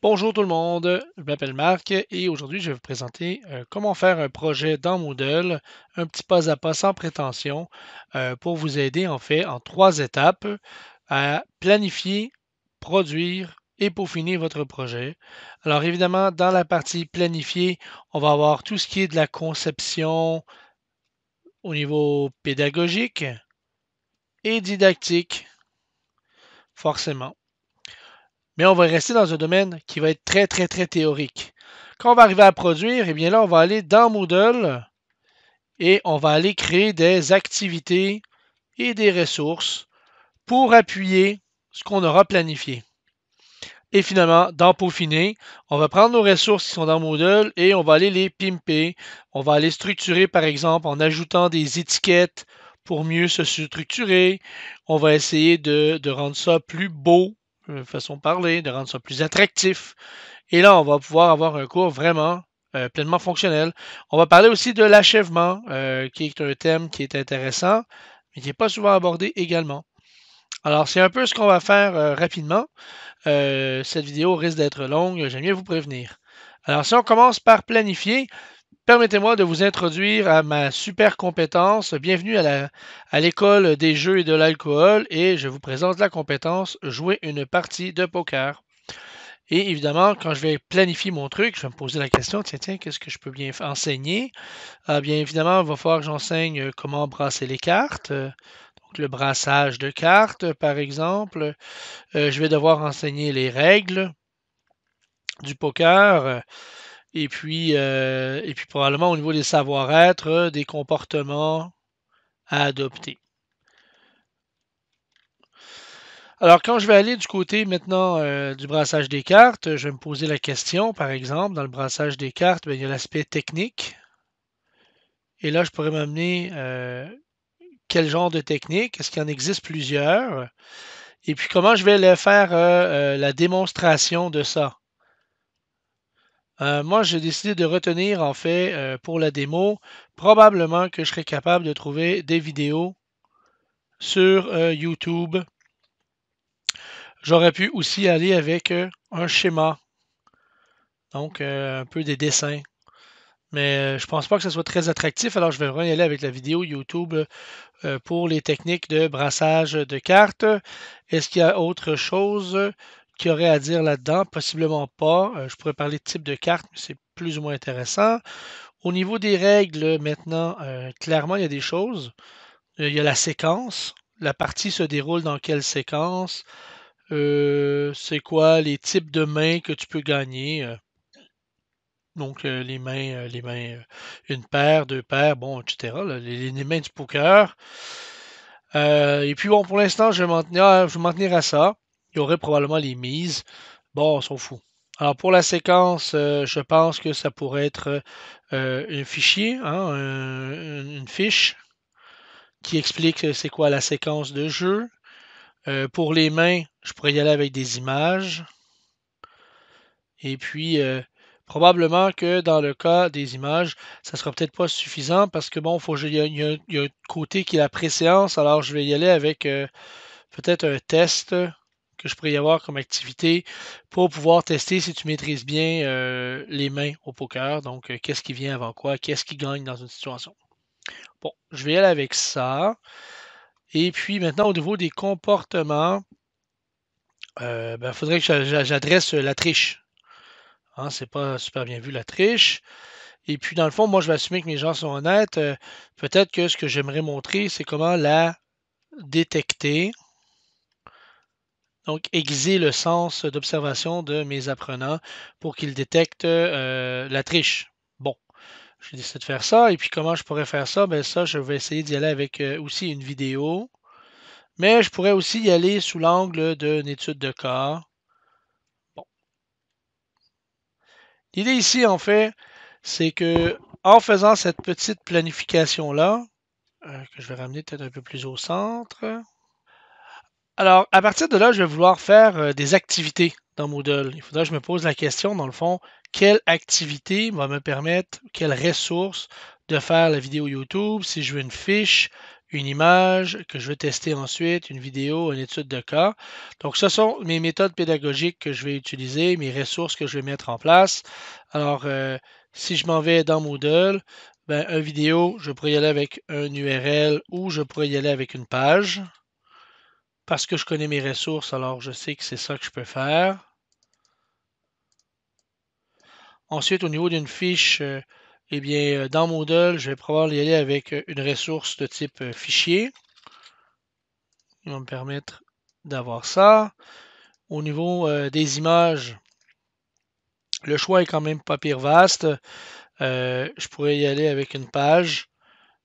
Bonjour tout le monde, je m'appelle Marc et aujourd'hui je vais vous présenter euh, comment faire un projet dans Moodle, un petit pas à pas sans prétention euh, pour vous aider en fait en trois étapes à planifier, produire et peaufiner votre projet. Alors évidemment dans la partie planifiée, on va avoir tout ce qui est de la conception au niveau pédagogique et didactique, forcément mais on va rester dans un domaine qui va être très, très, très théorique. Quand on va arriver à produire, eh bien là, on va aller dans Moodle et on va aller créer des activités et des ressources pour appuyer ce qu'on aura planifié. Et finalement, dans Peaufiner, on va prendre nos ressources qui sont dans Moodle et on va aller les pimper. On va aller structurer, par exemple, en ajoutant des étiquettes pour mieux se structurer. On va essayer de rendre ça plus beau euh, façon de parler, de rendre ça plus attractif. Et là, on va pouvoir avoir un cours vraiment euh, pleinement fonctionnel. On va parler aussi de l'achèvement, euh, qui est un thème qui est intéressant, mais qui n'est pas souvent abordé également. Alors, c'est un peu ce qu'on va faire rapidement. cette vidéo risque d'être longue, j'aime bien vous prévenir. Alors, si on commence par planifier, Permettez-moi de vous introduire à ma super compétence. Bienvenue à l'école des jeux et de l'alcool et je vous présente la compétence jouer une partie de poker. Et évidemment, quand je vais planifier mon truc, je vais me poser la question, tiens, tiens, qu'est-ce que je peux bien enseigner? Ah, bien évidemment, il va falloir que j'enseigne comment brasser les cartes, euh, donc le brassage de cartes, par exemple. Euh, je vais devoir enseigner les règles du poker. Euh, et puis, euh, et puis probablement au niveau des savoir-être, euh, des comportements à adopter. Alors, quand je vais aller du côté maintenant euh, du brassage des cartes, je vais me poser la question, par exemple, dans le brassage des cartes, ben, il y a l'aspect technique. Et là, je pourrais m'amener quel genre de technique, est-ce qu'il en existe plusieurs, et puis comment je vais faire la démonstration de ça. Euh, moi, j'ai décidé de retenir, en fait, euh, pour la démo, probablement que je serais capable de trouver des vidéos sur euh, YouTube. J'aurais pu aussi aller avec un schéma, donc un peu des dessins. Mais je ne pense pas que ce soit très attractif, alors je vais vraiment y aller avec la vidéo YouTube pour les techniques de brassage de cartes. Est-ce qu'il y a autre chose? qu'il y aurait à dire là-dedans? Possiblement pas. Euh, je pourrais parler de type de carte, mais c'est plus ou moins intéressant. Au niveau des règles, maintenant, euh, clairement, il y a des choses. Euh, il y a la séquence. La partie se déroule dans quelle séquence? c'est quoi les types de mains que tu peux gagner? donc, les mains, les mains, une paire, deux paires, bon, etc. les, mains du poker. et puis bon, pour l'instant, je vais m'en tenir, à ça aurait probablement les mises. Bon, on s'en fout. Alors pour la séquence, euh, je pense que ça pourrait être euh, un fichier, hein, une fiche qui explique euh, c'est quoi la séquence de jeu. pour les mains, je pourrais y aller avec des images. Et puis, probablement que dans le cas des images, ça ne sera peut-être pas suffisant parce que bon, il y, a, il y a un côté qui est la préséance, alors je vais y aller avec peut-être un test que je pourrais y avoir comme activité pour pouvoir tester si tu maîtrises bien euh, les mains au poker. Donc, euh, qu'est-ce qui vient avant quoi, qu'est-ce qui gagne dans une situation. Bon, je vais aller avec ça. Et puis maintenant, au niveau des comportements, il euh, ben, faudrait que j'adresse la triche. Ce hein, c'est pas super bien vu la triche. Et puis, dans le fond, moi, je vais assumer que mes gens sont honnêtes. Peut-être que ce que j'aimerais montrer, c'est comment la détecter. Donc, aiguiser le sens d'observation de mes apprenants pour qu'ils détectent euh, la triche. Bon, j'ai décidé de faire ça. Et puis, comment je pourrais faire ça? Ben ça, je vais essayer d'y aller avec euh, aussi une vidéo. Mais je pourrais aussi y aller sous l'angle d'une étude de cas. Bon. L'idée ici, en fait, c'est que en faisant cette petite planification-là, euh, que je vais ramener peut-être un peu plus au centre. Alors, à partir de là, je vais vouloir faire euh, des activités dans Moodle. Il faudra que je me pose la question, dans le fond, quelle activité va me permettre, quelle ressource de faire la vidéo YouTube, si je veux une fiche, une image que je veux tester ensuite, une vidéo, une étude de cas. Donc, ce sont mes méthodes pédagogiques que je vais utiliser, mes ressources que je vais mettre en place. Alors, euh, si je m'en vais dans Moodle, ben, un vidéo, je pourrais y aller avec un URL ou je pourrais y aller avec une page parce que je connais mes ressources, alors je sais que c'est ça que je peux faire. Ensuite, au niveau d'une fiche, euh, eh bien, euh, dans Moodle, je vais probablement y aller avec euh, une ressource de type fichier. Il va me permettre d'avoir ça. Au niveau des images, le choix est quand même pas pire vaste. je pourrais y aller avec une page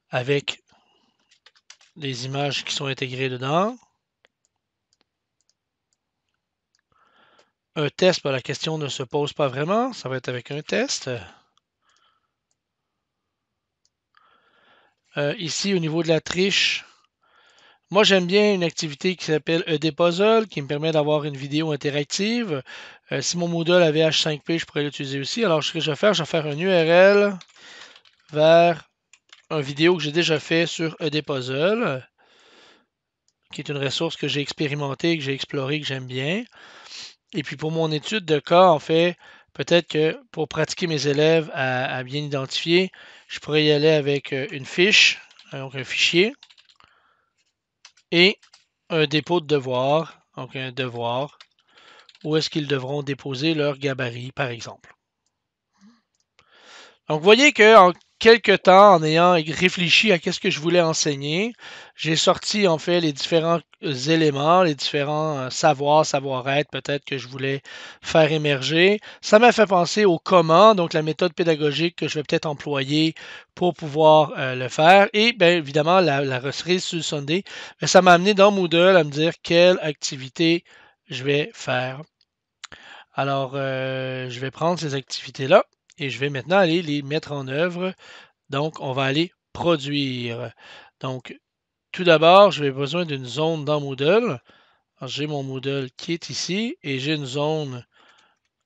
avec des images qui sont intégrées dedans. Un test, bah, la question ne se pose pas vraiment. Ça va être avec un test. Euh, ici, au niveau de la triche, moi, j'aime bien une activité qui s'appelle ED Puzzle, qui me permet d'avoir une vidéo interactive. Euh, si mon Moodle avait H5P, je pourrais l'utiliser aussi. Alors, ce que je vais faire, je vais faire un URL vers une vidéo que j'ai déjà fait sur ED qui est une ressource que j'ai expérimentée, que j'ai explorée, que j'aime bien. Et puis pour mon étude de cas, en fait, peut-être que pour pratiquer mes élèves à, bien identifier, je pourrais y aller avec euh, une fiche, euh, donc un fichier, et un dépôt de devoir, donc un devoir, où est-ce qu'ils devront déposer leur gabarit, par exemple. Donc, vous voyez que quelques temps, en ayant réfléchi à qu'est-ce que je voulais enseigner, j'ai sorti en fait les différents euh, éléments, les différents euh, savoirs, savoir-être peut-être que je voulais faire émerger. Ça m'a fait penser au comment, donc la méthode pédagogique que je vais peut-être employer pour pouvoir euh, le faire. Et bien évidemment, la, la sur le ben, ça m'a amené dans Moodle à me dire quelle activité je vais faire. Alors, je vais prendre ces activités-là et je vais maintenant aller les mettre en œuvre. Donc, on va aller produire. Donc, tout d'abord, je vais besoin d'une zone dans Moodle. J'ai mon Moodle qui est ici et j'ai une zone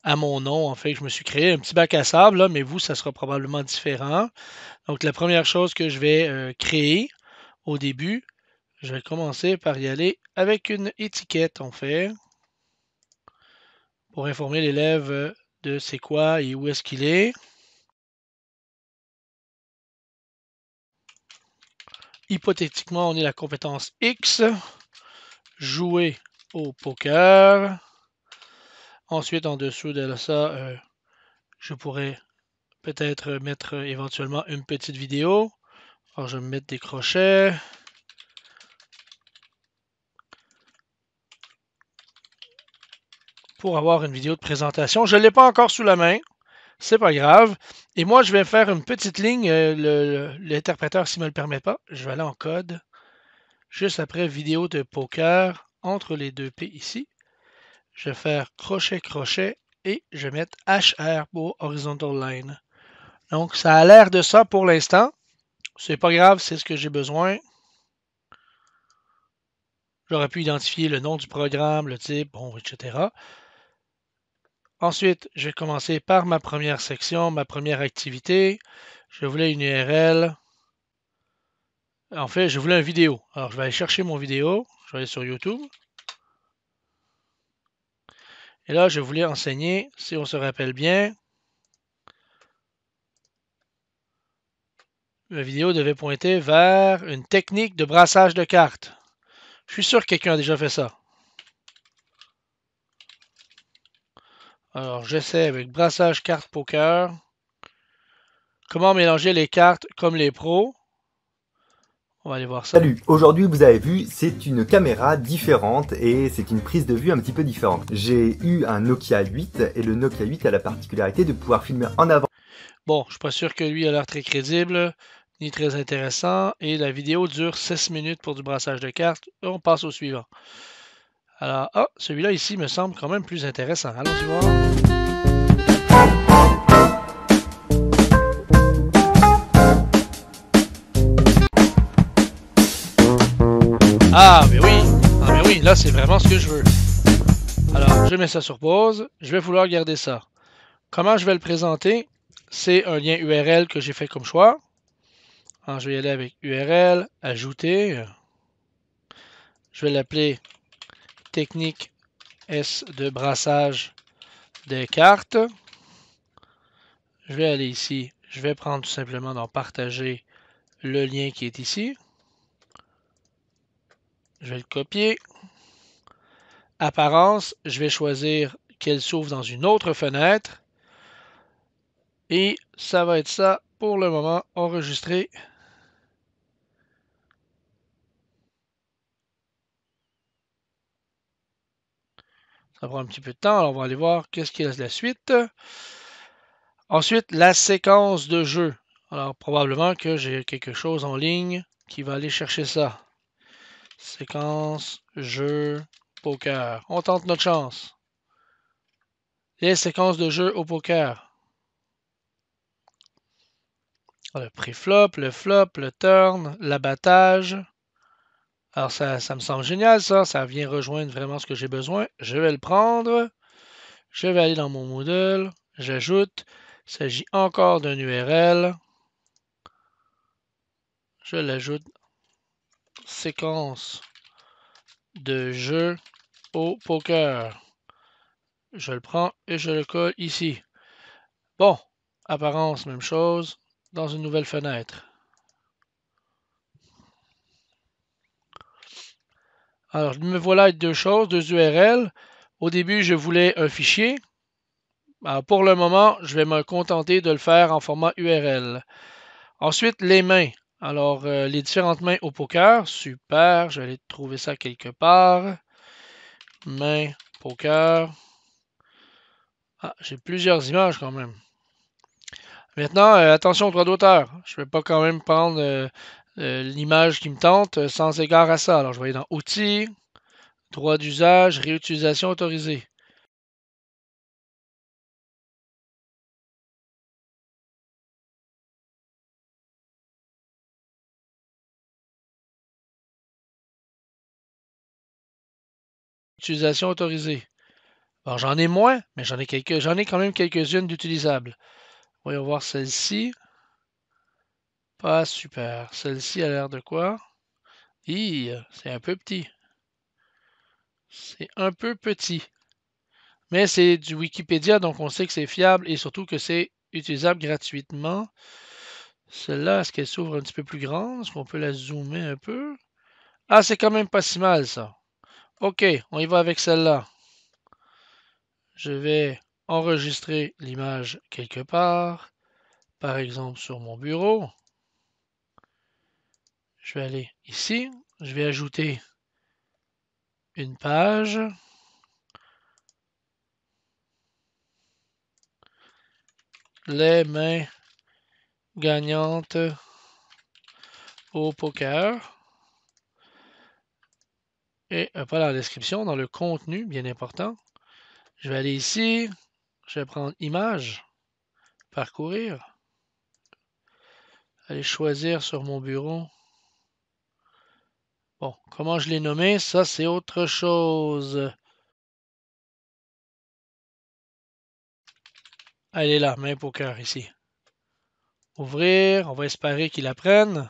à mon nom. En fait, je me suis créé un petit bac à sable, mais vous, ça sera probablement différent. Donc, la première chose que je vais euh, créer au début, je vais commencer par y aller avec une étiquette, en fait, pour informer l'élève euh, de c'est quoi et où est-ce qu'il est. Hypothétiquement, on est la compétence X, jouer au poker. Ensuite, en dessous de ça, euh, je pourrais peut-être mettre éventuellement une petite vidéo. Alors, je vais mettre des crochets. pour avoir une vidéo de présentation. Je ne l'ai pas encore sous la main. C'est pas grave. Et moi, je vais faire une petite ligne. Euh, l'interpréteur, s'il ne me le permet pas, je vais aller en code. Juste après vidéo de poker, entre les deux P ici, je vais faire crochet, crochet et je vais mettre HR pour horizontal line. Donc, ça a l'air de ça pour l'instant. C'est pas grave, c'est ce que j'ai besoin. J'aurais pu identifier le nom du programme, le type, bon, etc. Ensuite, j'ai commencé par ma première section, ma première activité. Je voulais une URL. En fait, je voulais une vidéo. Alors, je vais aller chercher mon vidéo. Je vais aller sur YouTube. Et là, je voulais enseigner, si on se rappelle bien, ma vidéo devait pointer vers une technique de brassage de cartes. Je suis sûr que quelqu'un a déjà fait ça. Alors, j'essaie avec brassage carte poker. Comment mélanger les cartes comme les pros on va aller voir ça. Salut, aujourd'hui vous avez vu, c'est une caméra différente et c'est une prise de vue un petit peu différente. J'ai eu un Nokia 8 et le Nokia 8 a la particularité de pouvoir filmer en avant. Bon, je suis pas sûr que lui a l'air très crédible ni très intéressant et la vidéo dure 16 minutes pour du brassage de cartes. On passe au suivant. Alors, ah, celui-là ici me semble quand même plus intéressant. Allons-y voir. Ah, mais oui! Ah, mais oui, là, c'est vraiment ce que je veux. Alors, je mets ça sur pause. Je vais vouloir garder ça. Comment je vais le présenter? C'est un lien URL que j'ai fait comme choix. Alors, je vais aller avec URL, ajouter. Je vais l'appeler technique S de brassage des cartes. Je vais aller ici. Je vais prendre tout simplement dans partager le lien qui est ici. Je vais le copier. Apparence, je vais choisir qu'elle s'ouvre dans une autre fenêtre. Et ça va être ça pour le moment enregistré. Ça prend un petit peu de temps. Alors, on va aller voir qu'est-ce qui reste de la suite. Ensuite, la séquence de jeu. Alors, probablement que j'ai quelque chose en ligne qui va aller chercher ça. Séquence, jeu, poker. On tente notre chance. Les séquences de jeu au poker. Le pré-flop, le flop, le turn, l'abattage. Alors, ça, ça me semble génial, ça. Ça vient rejoindre vraiment ce que j'ai besoin. Je vais le prendre. Je vais aller dans mon Moodle. J'ajoute. Il s'agit encore d'un URL. Je l'ajoute. Séquence de jeu au poker. Je le prends et je le colle ici. Bon, apparence, même chose, dans une nouvelle fenêtre. Alors, me voilà avec deux choses, deux URL. Au début, je voulais un fichier. pour le moment, je vais me contenter de le faire en format URL. Ensuite, les mains. Alors, euh, les différentes mains au poker. Super, je vais aller trouver ça quelque part. Mains, poker. Ah, j'ai plusieurs images quand même. Maintenant, euh, attention aux droits d'auteur. Je ne vais pas quand même prendre euh, euh, l'image qui me tente euh, sans égard à ça. Alors, je vais aller dans Outils, Droits d'usage, réutilisation autorisée. Utilisation autorisée. Alors, j'en ai moins, mais j'en ai, quelques, j'en ai quand même quelques-unes d'utilisables. Voyons voir celle-ci. Pas super. Celle-ci a l'air de quoi? Hi, c'est un peu petit. C'est un peu petit. Mais c'est du Wikipédia, donc on sait que c'est fiable et surtout que c'est utilisable gratuitement. Celle-là, est-ce qu'elle s'ouvre un petit peu plus grande? Est-ce qu'on peut la zoomer un peu? Ah, c'est quand même pas si mal, ça. OK, on y va avec celle-là. Je vais enregistrer l'image quelque part, par exemple sur mon bureau. Je vais aller ici. Je vais ajouter une page. Les mains gagnantes au poker. Et euh, pas dans la description, dans le contenu, bien important. Je vais aller ici. Je vais prendre image. Parcourir. Aller choisir sur mon bureau Bon, comment je l'ai nommé, ça c'est autre chose. Elle est là, main cœur, ici. Ouvrir, on va espérer qu'il la prenne.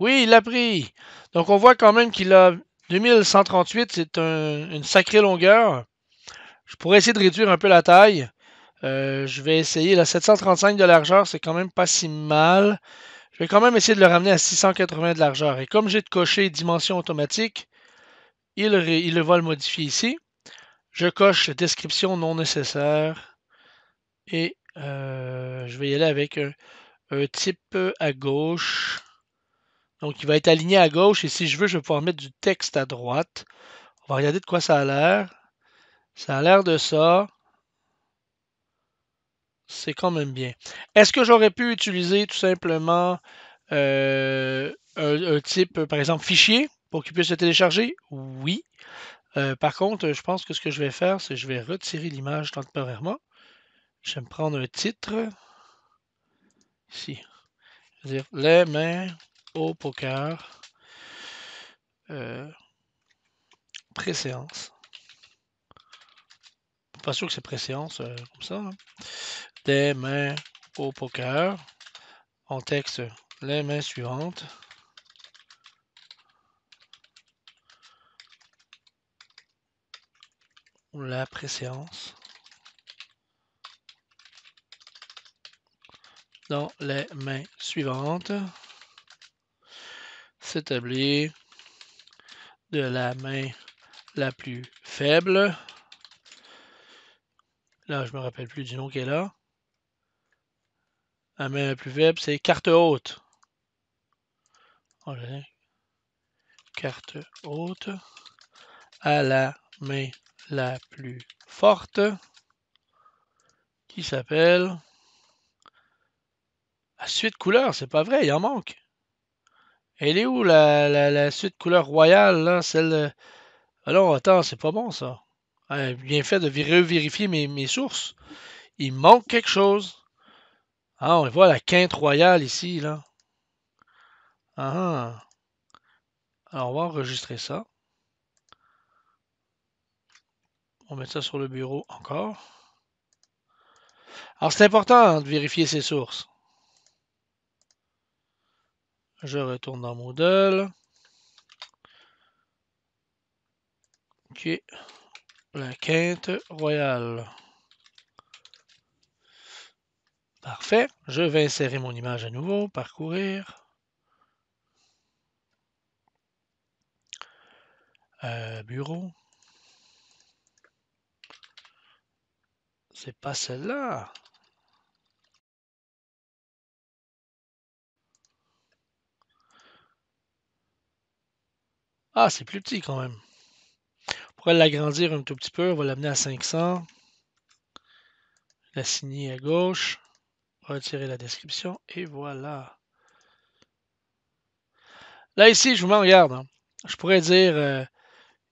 Oui, il l'a pris. Donc on voit quand même qu'il a 2138, c'est une sacrée longueur. Je pourrais essayer de réduire un peu la taille. Euh, je vais essayer la 735 de largeur, c'est quand même pas si mal. Je vais quand même essayer de le ramener à 680 de largeur. Et comme j'ai de dimension automatique, il, va le modifier ici. Je coche description non nécessaire et euh, je vais y aller avec un, un, type à gauche. Donc, il va être aligné à gauche et si je veux, je vais pouvoir mettre du texte à droite. On va regarder de quoi ça a l'air. Ça a l'air de ça. C'est quand même bien. Est-ce que j'aurais pu utiliser tout simplement euh, un, type, euh, par exemple, fichier pour qu'il puisse se télécharger? Oui. Euh, par contre, je pense que ce que je vais faire, c'est que je vais retirer l'image temporairement. Je vais me prendre un titre. Ici. Je vais dire les mains au poker. Euh, préséance. Pas sûr que c'est préséance comme ça. Hein des mains au poker. On texte les mains suivantes. la préséance. Dans les mains suivantes, S'établir de la main la plus faible. Là, je me rappelle plus du nom qui est là la ah, main la plus faible, c'est carte haute. Carte haute à la main la plus forte qui s'appelle la suite couleur, c'est pas vrai, il en manque. Elle est où la, la, suite couleur royale, là, celle. Alors, ah attends, c'est pas bon ça. Ah, bien fait de vérifier mes sources. Il manque quelque chose. Ah, on voit la quinte royale ici, là. Ah, ah, Alors, on va enregistrer ça. On met ça sur le bureau encore. Alors, c'est important de vérifier ses sources. Je retourne dans Moodle. OK. La quinte royale. Parfait. Je vais insérer mon image à nouveau, parcourir. Euh, bureau. C'est pas celle-là. Ah, c'est plus petit quand même. on pourrait l'agrandir un tout petit peu, on va l'amener à 500. La signer à gauche retirer la description, et voilà. Là, ici, je vous mets regarde. Hein. Je pourrais dire euh,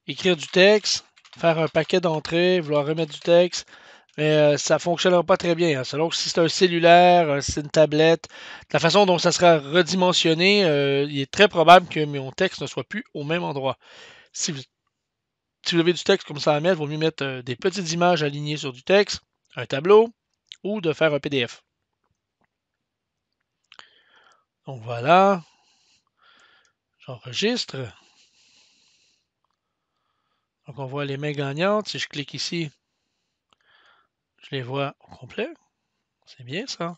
écrire du texte, faire un paquet d'entrées, vouloir remettre du texte, mais euh, ça ne fonctionnera pas très bien. Hein. Selon si c'est un cellulaire, euh, si c'est une tablette, la façon dont ça sera redimensionné, il est très probable que mon texte ne soit plus au même endroit. Si si vous avez du texte comme ça à mettre, il vaut mieux mettre des petites images alignées sur du texte, un tableau, ou de faire un PDF. Donc voilà. J'enregistre. Donc on voit les mains gagnantes. Si je clique ici, je les vois au complet. C'est bien ça.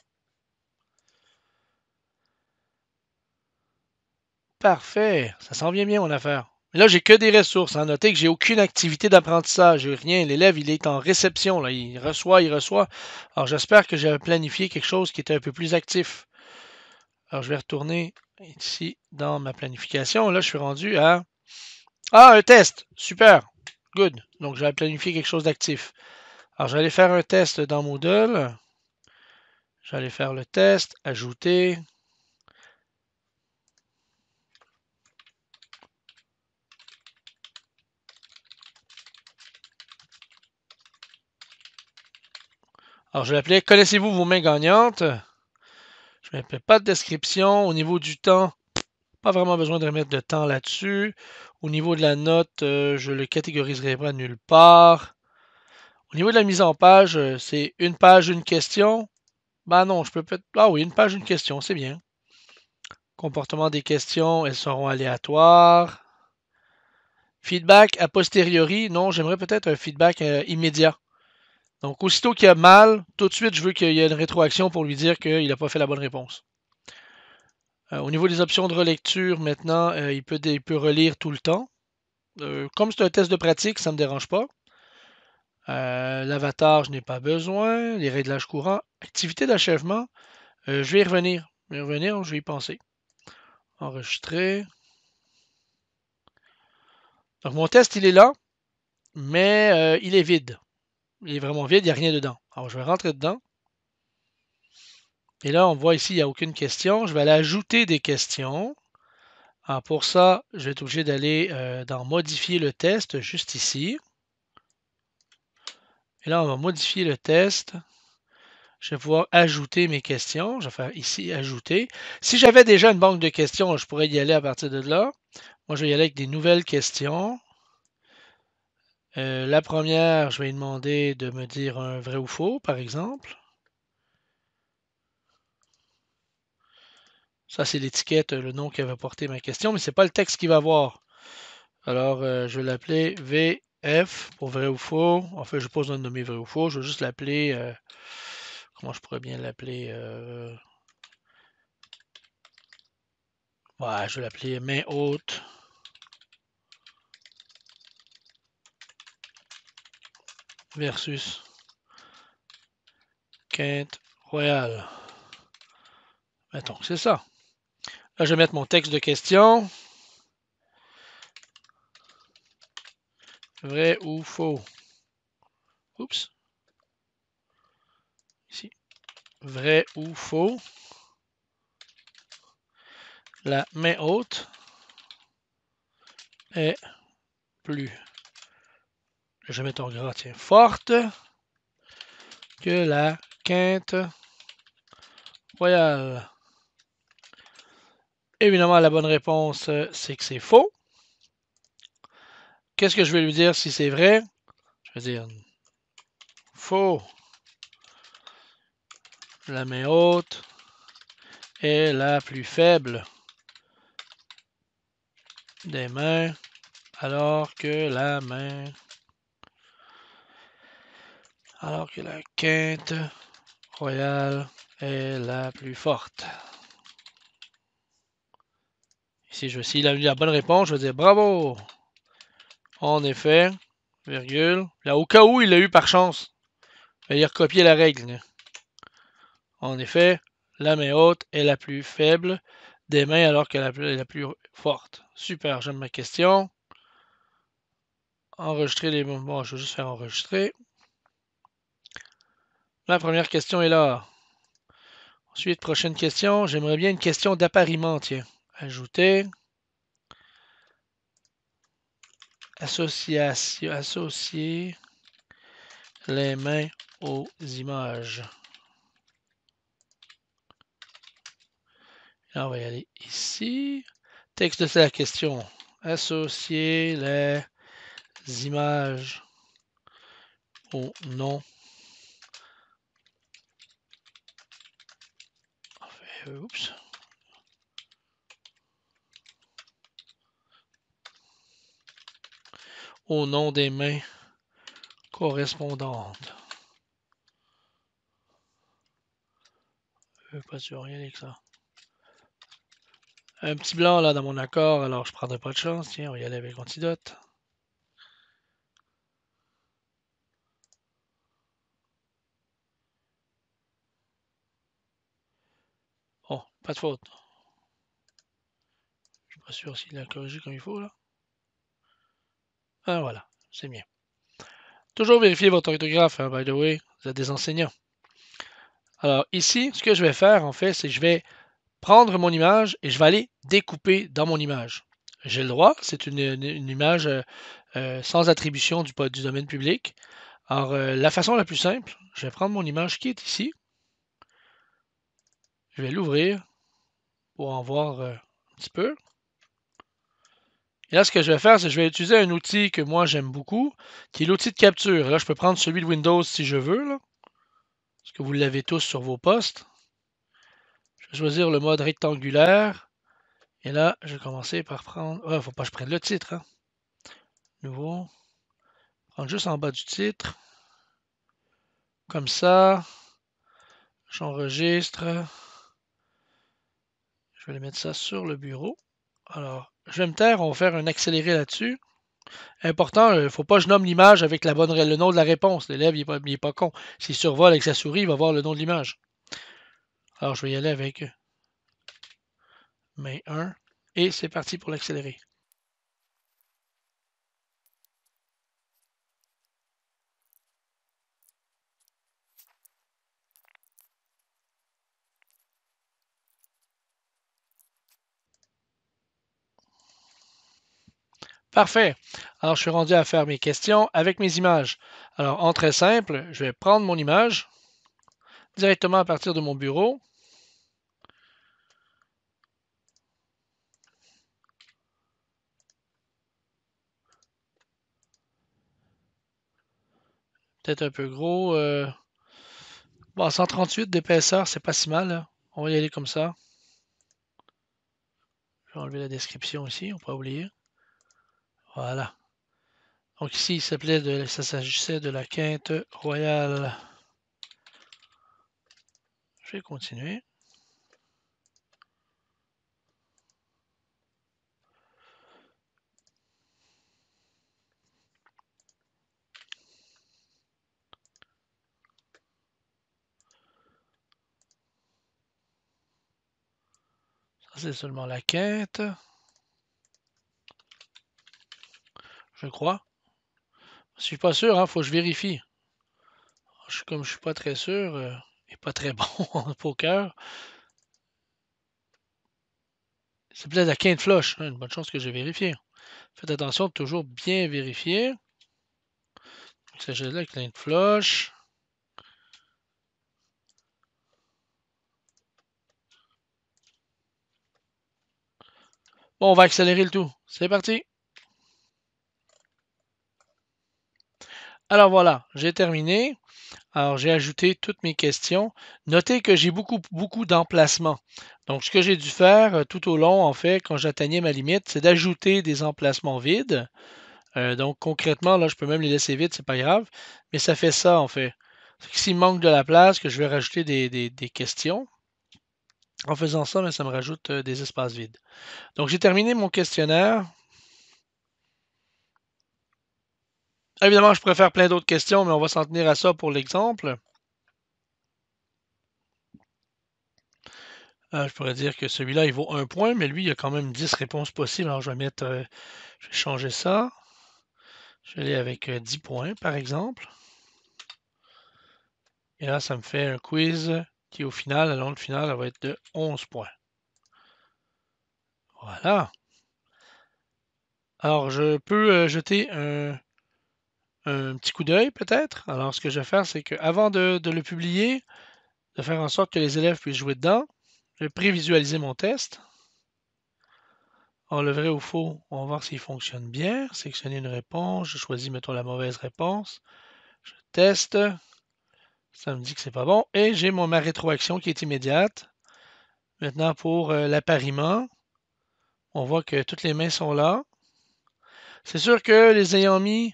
Parfait. Ça s'en vient bien mon affaire. Mais là, j'ai que des ressources. À hein. noter que j'ai aucune activité d'apprentissage, rien. L'élève, il est en réception. Là. Il reçoit, il reçoit. Alors j'espère que j'avais planifié quelque chose qui était un peu plus actif. Alors, je vais retourner ici dans ma planification. Là, je suis rendu à... Ah, un test! Super! Good! Donc, je vais planifier quelque chose d'actif. Alors, j'allais faire un test dans Moodle. J'allais faire le test, ajouter. Alors, je vais appeler Connaissez-vous vos mains gagnantes je ne mets pas de description. Au niveau du temps, pas vraiment besoin de remettre de temps là-dessus. Au niveau de la note, euh, je ne le catégoriserai pas nulle part. Au niveau de la mise en page, euh, c'est une page, une question. Ben non, je peux peut-être. Ah oui, une page, une question, c'est bien. Comportement des questions, elles seront aléatoires. Feedback a posteriori, non, j'aimerais peut-être un feedback euh, immédiat. Donc, aussitôt qu'il a mal, tout de suite, je veux qu'il y ait une rétroaction pour lui dire qu'il n'a pas fait la bonne réponse. Euh, au niveau des options de relecture, maintenant, euh, il, peut, relire tout le temps. Euh, comme c'est un test de pratique, ça ne me dérange pas. L'avatar, je n'ai pas besoin. Les réglages courants. Activité d'achèvement, je vais y revenir. Je vais y revenir, je vais y penser. Enregistrer. Donc, mon test, il est là, mais il est vide. Il est vraiment vide, il n'y a rien dedans. Alors, je vais rentrer dedans. Et là, on voit ici, il n'y a aucune question. Je vais aller ajouter des questions. Alors pour ça, je vais être obligé d'aller euh, dans modifier le test juste ici. Et là, on va modifier le test. Je vais pouvoir ajouter mes questions. Je vais faire ici ajouter. Si j'avais déjà une banque de questions, je pourrais y aller à partir de là. Moi, je vais y aller avec des nouvelles questions. Euh, la première, je vais lui demander de me dire un vrai ou faux, par exemple. Ça, c'est l'étiquette, euh, le nom qu'elle va porter ma question, mais ce n'est pas le texte qu'il va voir. Alors, euh, je vais l'appeler VF pour vrai ou faux. En fait, je pose pas de nommer vrai ou faux. Je vais juste l'appeler. comment je pourrais bien l'appeler je vais l'appeler main haute versus quinte royal. Mettons c'est ça. Là, je vais mettre mon texte de question. Vrai ou faux? Oups. Ici. Vrai ou faux? La main haute est plus je mets ton gras, tiens, forte que la quinte royale. Évidemment, la bonne réponse, c'est que c'est faux. Qu'est-ce que je vais lui dire si c'est vrai? Je vais dire faux. La main haute est la plus faible des mains, alors que la main alors que la quinte royale est la plus forte. Ici, je s'il a eu la bonne réponse, je vais dire bravo. En effet, virgule. Là, au cas où il l'a eu par chance, il a recopié la règle. Hein. En effet, la main haute est la plus faible des mains alors qu'elle est la plus forte. Super, j'aime ma question. Enregistrer les mouvements. je vais juste faire enregistrer. La première question est là. Ensuite, prochaine question. J'aimerais bien une question d'appariement, tiens. Ajouter. Association, associer les mains aux images. Là, ah, on va y aller ici. Texte de la question. Associer les images au nom oups, au nom des mains correspondantes. Je euh, pas sur rien avec ça. Un petit blanc là dans mon accord, alors je prendrai pas de chance. Tiens, on y aller avec antidote. Pas de faute. Je suis pas sûr s'il a corrigé comme il faut là. Ah voilà, c'est bien. Toujours vérifier votre orthographe, hein, by the way, vous êtes des enseignants. Alors ici, ce que je vais faire en fait, c'est que je vais prendre mon image et je vais aller découper dans mon image. J'ai le droit, c'est une, image euh, euh, sans attribution du, domaine public. Alors euh, la façon la plus simple, je vais prendre mon image qui est ici. Je vais l'ouvrir pour en voir euh, un petit peu. Et là, ce que je vais faire, c'est que je vais utiliser un outil que moi j'aime beaucoup, qui est l'outil de capture. Là, je peux prendre celui de Windows si je veux, parce que vous l'avez tous sur vos postes. Je vais choisir le mode rectangulaire. Et là, je vais commencer par prendre... Ah, oh, faut pas que je prenne le titre. Hein. Nouveau. Prendre juste en bas du titre. Comme ça. J'enregistre. Je vais aller mettre ça sur le bureau. Alors, je vais me taire, on va faire un accéléré là-dessus. Important, il euh, ne faut pas que je nomme l'image avec la bonne, le nom de la réponse. L'élève, il n'est pas, con. S'il survole avec sa souris, il va voir le nom de l'image. Alors, je vais y aller avec euh, main 1. Et c'est parti pour l'accélérer. Parfait. Alors, je suis rendu à faire mes questions avec mes images. Alors, en très simple, je vais prendre mon image directement à partir de mon bureau. Peut-être un peu gros. Euh, bon, 138 d'épaisseur, c'est pas si mal. On va y aller comme ça. Je vais enlever la description ici, on peut pas oublier. Voilà. Donc ici, il s'appelait de, ça s'agissait de la quinte royale. Je vais continuer. Ça, c'est seulement la quinte. Je crois. Je suis pas sûr, hein, faut que je vérifie. comme je suis pas très sûr euh, et pas très bon au poker. C'est peut-être la quinte flush. Hein, une bonne chance que j'ai vérifié. Faites attention de toujours bien vérifier. Il s'agit de la quinte flush. Bon, on va accélérer le tout. C'est parti. Alors voilà, j'ai terminé. Alors j'ai ajouté toutes mes questions. Notez que j'ai beaucoup, beaucoup d'emplacements. Donc ce que j'ai dû faire euh, tout au long, en fait, quand j'atteignais ma limite, c'est d'ajouter des emplacements vides. Euh, donc concrètement, là, je peux même les laisser vides, c'est pas grave. Mais ça fait ça, en fait. S'il manque de la place, que je vais rajouter des, des, des questions. En faisant ça, ben, ça me rajoute euh, des espaces vides. Donc j'ai terminé mon questionnaire. Évidemment, je pourrais faire plein d'autres questions, mais on va s'en tenir à ça pour l'exemple. Euh, je pourrais dire que celui-là, il vaut un point, mais lui, il y a quand même 10 réponses possibles. Alors, je vais mettre, euh, je vais changer ça. Je vais aller avec 10 euh, points, par exemple. Et là, ça me fait un quiz qui, au final, à longue finale, finale, va être de 11 points. Voilà. Alors, je peux jeter un un petit coup d'œil peut-être. Alors, ce que je vais faire, c'est qu'avant de, de le publier, de faire en sorte que les élèves puissent jouer dedans, je vais prévisualiser mon test. Alors, le vrai ou faux, on va voir s'il fonctionne bien. Sélectionner une réponse. Je choisis, mettons, la mauvaise réponse. Je teste. Ça me dit que c'est pas bon. Et j'ai mon, ma rétroaction qui est immédiate. Maintenant, pour euh, l'appariement, on voit que toutes les mains sont là. C'est sûr que les ayant mis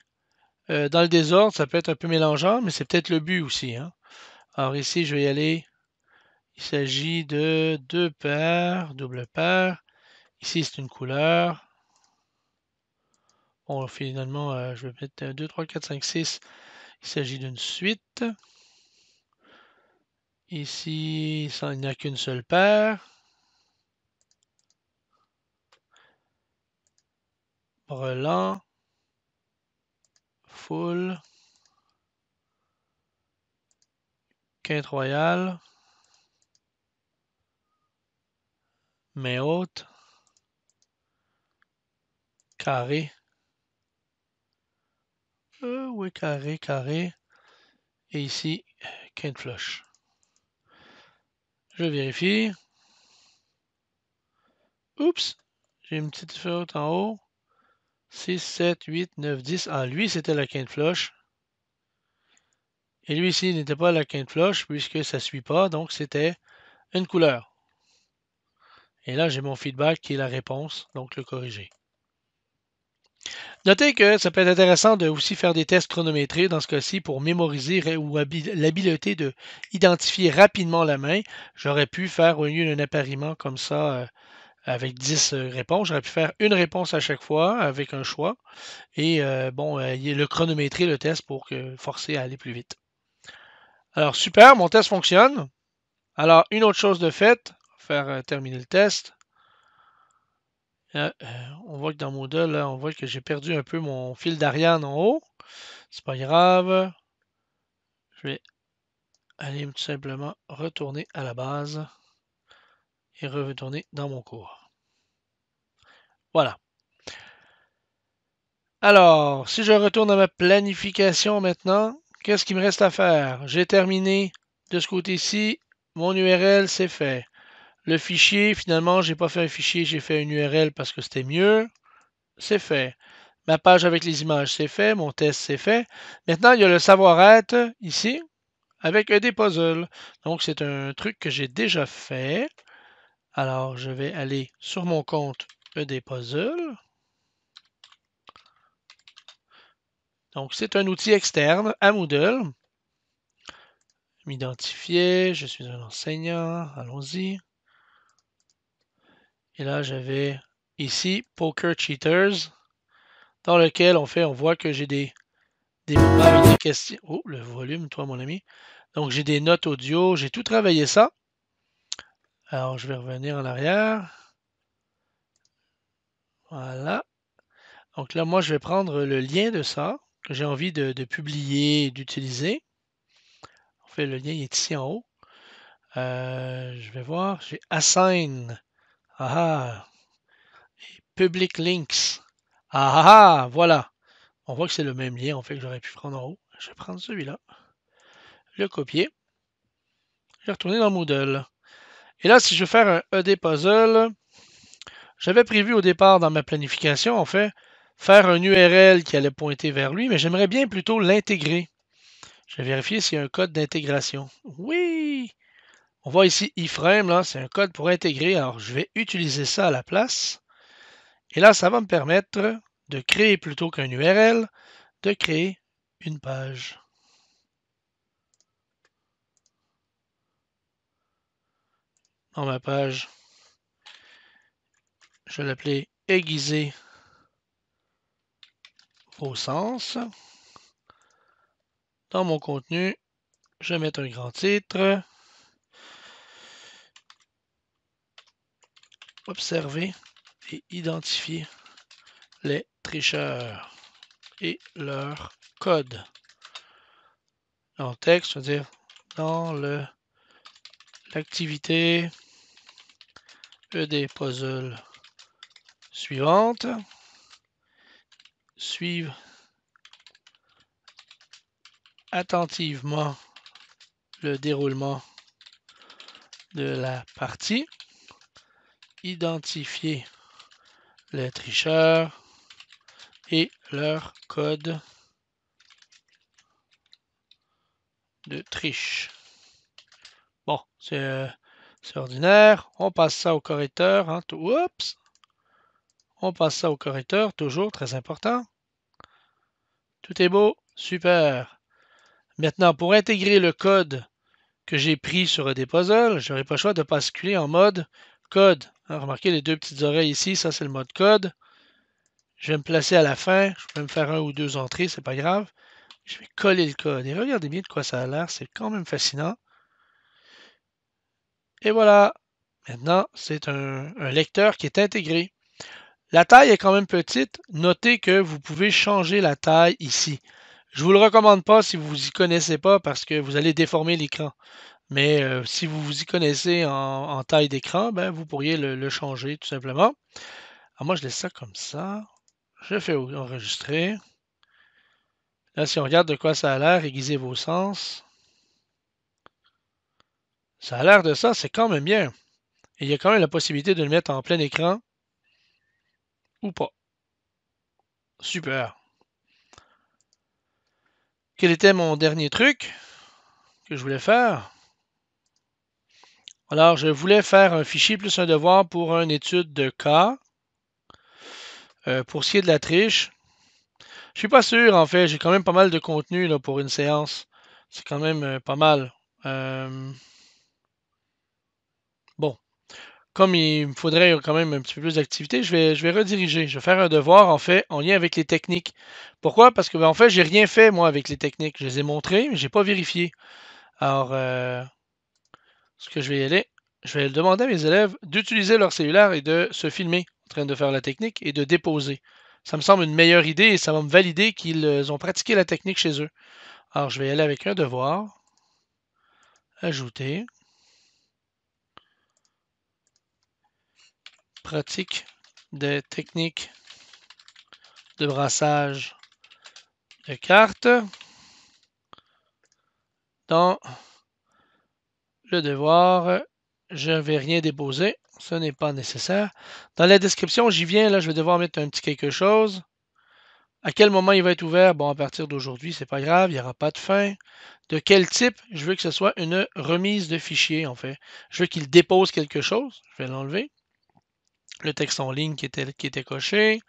euh, dans le désordre, ça peut être un peu mélangeant, mais c'est peut-être le but aussi. Hein. Alors ici, je vais y aller. Il s'agit de deux paires, double paire. Ici, c'est une couleur. Bon, finalement, euh, je vais mettre 2, 3, 4, 5, 6. Il s'agit d'une suite. Ici, il n'y a qu'une seule paire. Brelant full, Quinte royale. Main haute. Carré. Euh, oui, carré, carré. Et ici, quinte flush. Je vérifie. Oups, j'ai une petite faute en haut. 6, 7, 8, 9, 10. Ah, lui, c'était la quinte floche. Et lui ici, n'était pas la quinte flush, puisque ça ne suit pas, donc c'était une couleur. Et là, j'ai mon feedback qui est la réponse, donc le corriger. Notez que ça peut être intéressant de aussi faire des tests chronométrés dans ce cas-ci pour mémoriser ou l'habileté de identifier rapidement la main. J'aurais pu faire au lieu d'un appariement comme ça euh, avec 10 euh, réponses. J'aurais pu faire une réponse à chaque fois avec un choix. Et euh, bon, euh, il y a le chronométrer le test pour forcer à aller plus vite. Alors, super, mon test fonctionne. Alors, une autre chose de fait, faire terminer le test. on voit que dans Moodle, là, on voit que j'ai perdu un peu mon fil d'Ariane en haut. C'est pas grave. Je vais aller tout simplement retourner à la base et retourner dans mon cours. Voilà. Alors, si je retourne à ma planification maintenant, qu'est-ce qu'il me reste à faire? J'ai terminé de ce côté-ci. Mon URL, c'est fait. Le fichier, finalement, je n'ai pas fait un fichier, j'ai fait une URL parce que c'était mieux. C'est fait. Ma page avec les images, c'est fait. Mon test, c'est fait. Maintenant, il y a le savoir-être ici avec des puzzles. Donc, c'est un truc que j'ai déjà fait. Alors, je vais aller sur mon compte ED Puzzle. Donc, c'est un outil externe à Moodle. M'identifier, je suis un enseignant, allons-y. Et là, j'avais ici Poker Cheaters, dans lequel on fait, on voit que j'ai des, des questions. Oh, le volume, toi, mon ami. Donc, j'ai des notes audio, j'ai tout travaillé ça. Alors, je vais revenir en arrière. Voilà. Donc là, moi, je vais prendre le lien de ça que j'ai envie de, publier d'utiliser. En fait, le lien est ici en haut. Euh, je vais voir, j'ai Assign. Ah, ah. Public Links. Ah, ah, ah voilà. On voit que c'est le même lien, en fait, que j'aurais pu prendre en haut. Je vais prendre celui-là. Le copier. Je vais retourner dans Moodle. Et là, si je veux faire un ED puzzle, j'avais prévu au départ dans ma planification, en fait, faire un URL qui allait pointer vers lui, mais j'aimerais bien plutôt l'intégrer. Je vais vérifier s'il y a un code d'intégration. Oui! On voit ici iframe, là, c'est un code pour intégrer. Alors, je vais utiliser ça à la place. Et là, ça va me permettre de créer plutôt qu'un URL, de créer une page. dans ma page. Je vais l'appeler aiguiser au sens. Dans mon contenu, je vais mettre un grand titre. Observer et identifier les tricheurs et leur code. En texte, je veux dire dans l'activité des puzzles suivantes. Suivent attentivement le déroulement de la partie. Identifier les tricheurs et leur code de triche. Bon, c'est euh, c'est ordinaire. On passe ça au correcteur. Hein, oups! On passe ça au correcteur. Toujours très important. Tout est beau. Super. Maintenant, pour intégrer le code que j'ai pris sur un puzzles, je n'aurai pas le choix de basculer en mode code. Hein, remarquez les deux petites oreilles ici. Ça, c'est le mode code. Je vais me placer à la fin. Je peux me faire un ou deux entrées. c'est pas grave. Je vais coller le code. Et regardez bien de quoi ça a l'air. C'est quand même fascinant. Et voilà. Maintenant, c'est un, lecteur qui est intégré. La taille est quand même petite. Notez que vous pouvez changer la taille ici. Je ne vous le recommande pas si vous ne vous y connaissez pas parce que vous allez déformer l'écran. Mais euh, si vous vous y connaissez en, taille d'écran, ben, vous pourriez le, le, changer tout simplement. moi, je laisse ça comme ça. Je fais enregistrer. Là, si on regarde de quoi ça a l'air, aiguisez vos sens. Ça a l'air de ça, c'est quand même bien. Et il y a quand même la possibilité de le mettre en plein écran ou pas. Super. Quel était mon dernier truc que je voulais faire? Alors, je voulais faire un fichier plus un devoir pour une étude de cas. Euh, pour ce qui est de la triche, je suis pas sûr en fait. J'ai quand même pas mal de contenu là, pour une séance. C'est quand même euh, pas mal. Euh, comme il me faudrait quand même un petit peu plus d'activité, je vais, je vais rediriger. Je vais faire un devoir, en fait, en lien avec les techniques. Pourquoi? Parce que, ben, en fait, j'ai rien fait, moi, avec les techniques. Je les ai montrées, mais je n'ai pas vérifié. Alors, euh, ce que je vais y aller, je vais demander à mes élèves d'utiliser leur cellulaire et de se filmer en train de faire la technique et de déposer. Ça me semble une meilleure idée et ça va me valider qu'ils euh, ont pratiqué la technique chez eux. Alors, je vais y aller avec un devoir. Ajouter. pratique des techniques de brassage de cartes dans le devoir. Je ne vais rien déposer. Ce n'est pas nécessaire. Dans la description, j'y viens. Là, je vais devoir mettre un petit quelque chose. À quel moment il va être ouvert? Bon, à partir d'aujourd'hui, c'est pas grave, il n'y aura pas de fin. De quel type? Je veux que ce soit une remise de fichier, en fait. Je veux qu'il dépose quelque chose. Je vais l'enlever le texte en ligne qui était, coché.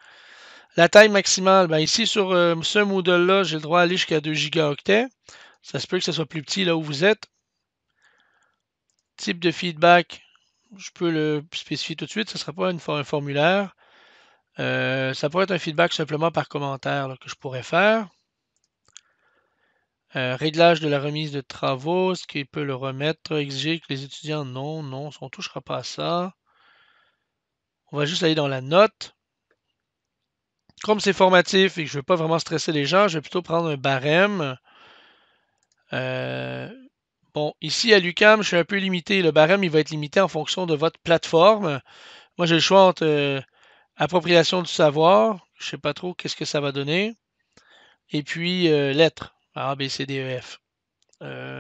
La taille maximale, ben ici sur euh, ce modèle là j'ai le droit d'aller jusqu'à 2 gigaoctets. Ça se peut que ce soit plus petit là où vous êtes. Type de feedback, je peux le spécifier tout de suite, ce ne sera pas une, un formulaire. Euh, ça pourrait être un feedback simplement par commentaire que je pourrais faire. Euh, réglage de la remise de travaux, ce qui peut le remettre, exiger que les étudiants, non, non, on ne touchera pas à ça. On va juste aller dans la note. Comme c'est formatif et que je ne veux pas vraiment stresser les gens, je vais plutôt prendre un barème. Euh, bon, ici à l'UCAM, je suis un peu limité. Le barème, il va être limité en fonction de votre plateforme. Moi, j'ai le choix entre euh, appropriation du savoir, je ne sais pas trop qu'est-ce que ça va donner, et puis lettre euh, lettres, A, B, C, D, E, F.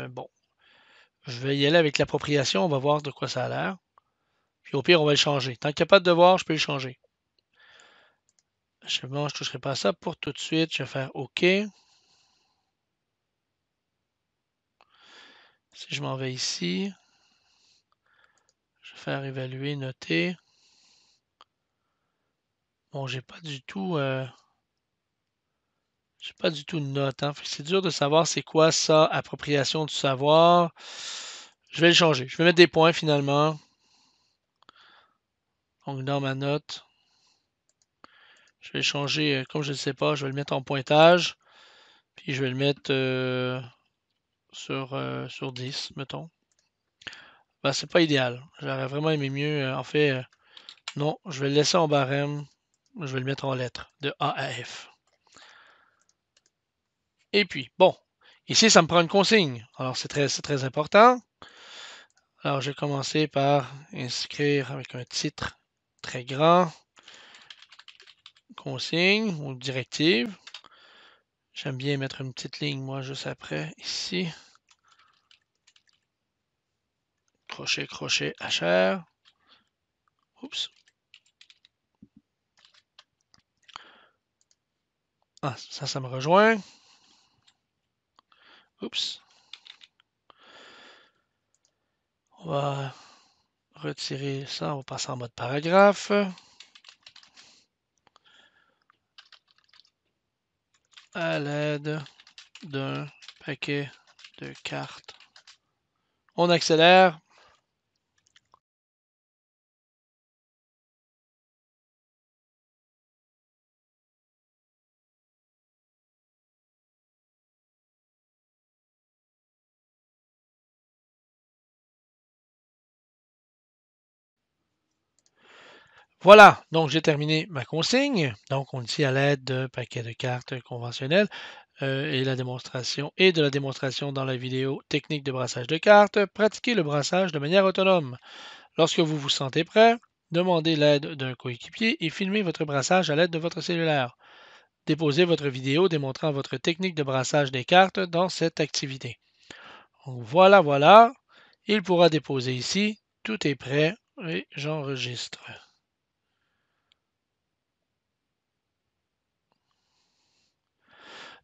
bon, je vais y aller avec l'appropriation, on va voir de quoi ça a l'air. Puis au pire, on va le changer. Tant qu'il n'y a pas de devoir, je peux le changer. Je, ne toucherai pas à ça pour tout de suite. Je vais faire OK. Si je m'en vais ici, je vais faire évaluer, noter. Bon, j'ai pas du tout. Euh, j'ai pas du tout de note. Hein. C'est dur de savoir c'est quoi ça, appropriation du savoir. Je vais le changer. Je vais mettre des points finalement. Donc, dans ma note, je vais changer, euh, comme je ne sais pas, je vais le mettre en pointage. Puis je vais le mettre euh, sur, euh, sur 10, mettons. Ben, c'est pas idéal. J'aurais vraiment aimé mieux. en fait, non, je vais le laisser en barème. Je vais le mettre en lettres, de A à F. Et puis, bon, ici, ça me prend une consigne. Alors, c'est très, très important. Alors, je vais commencer par inscrire avec un titre très grand, consigne ou directive. J'aime bien mettre une petite ligne, moi, juste après, ici. Crochet, crochet, HR. Oups. Ah, ça, ça me rejoint. Oups. On va retirer ça, on passer en mode paragraphe. À l'aide d'un paquet de cartes. On accélère. Voilà, donc j'ai terminé ma consigne. Donc on dit à l'aide d'un paquet de cartes conventionnelles euh, et la démonstration et de la démonstration dans la vidéo technique de brassage de cartes, pratiquez le brassage de manière autonome. Lorsque vous vous sentez prêt, demandez l'aide d'un coéquipier et filmez votre brassage à l'aide de votre cellulaire. Déposez votre vidéo démontrant votre technique de brassage des cartes dans cette activité. voilà, voilà. Il pourra déposer ici. Tout est prêt et j'enregistre.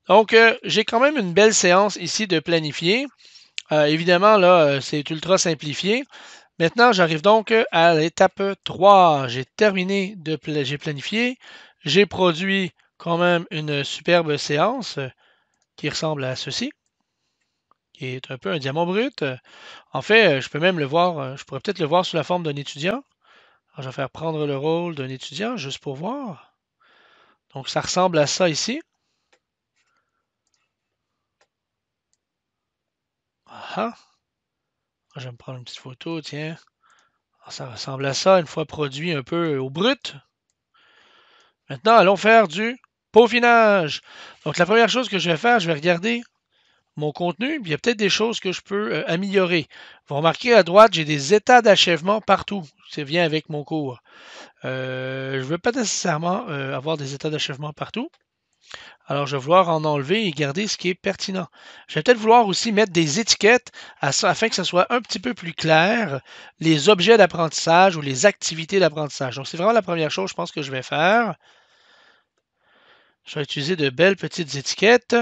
Donc, euh, j'ai quand même une belle séance ici de planifier. Euh, évidemment, là, euh, c'est ultra simplifié. Maintenant, j'arrive donc à l'étape 3. J'ai terminé de planifier. j'ai planifié. J'ai produit quand même une superbe séance qui ressemble à ceci, qui est un peu un diamant brut. En fait, je peux même le voir, je pourrais peut-être le voir sous la forme d'un étudiant. Alors, je vais faire prendre le rôle d'un étudiant juste pour voir. Donc, ça ressemble à ça ici. Ah, ah Je vais me prendre une petite photo, tiens. Ah, ça ressemble à ça, une fois produit un peu au brut. Maintenant, allons faire du peaufinage. Donc, la première chose que je vais faire, je vais regarder mon contenu, il y a peut-être des choses que je peux euh, améliorer. Vous remarquez à droite, j'ai des états d'achèvement partout. Ça vient avec mon cours. Euh, je ne veux pas nécessairement euh, avoir des états d'achèvement partout. Alors, je vais vouloir en enlever et garder ce qui est pertinent. Je vais peut-être vouloir aussi mettre des étiquettes afin que ce soit un petit peu plus clair les objets d'apprentissage ou les activités d'apprentissage. Donc, c'est vraiment la première chose, je pense, que je vais faire. Je vais utiliser de belles petites étiquettes.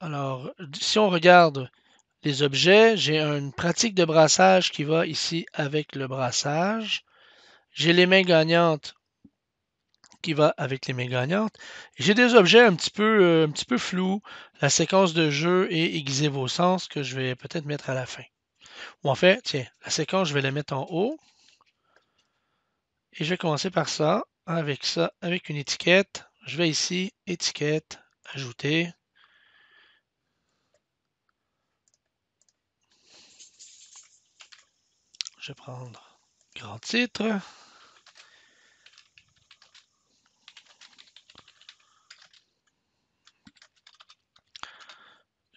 Alors, si on regarde les objets, j'ai une pratique de brassage qui va ici avec le brassage. J'ai les mains gagnantes qui va avec les mains gagnantes. J'ai des objets un petit peu, euh, un petit peu flous, la séquence de jeu et aiguiser vos sens que je vais peut-être mettre à la fin. Ou en fait, tiens, la séquence, je vais la mettre en haut. Et je vais commencer par ça, avec ça, avec une étiquette. Je vais ici, étiquette, ajouter. Je vais prendre grand titre.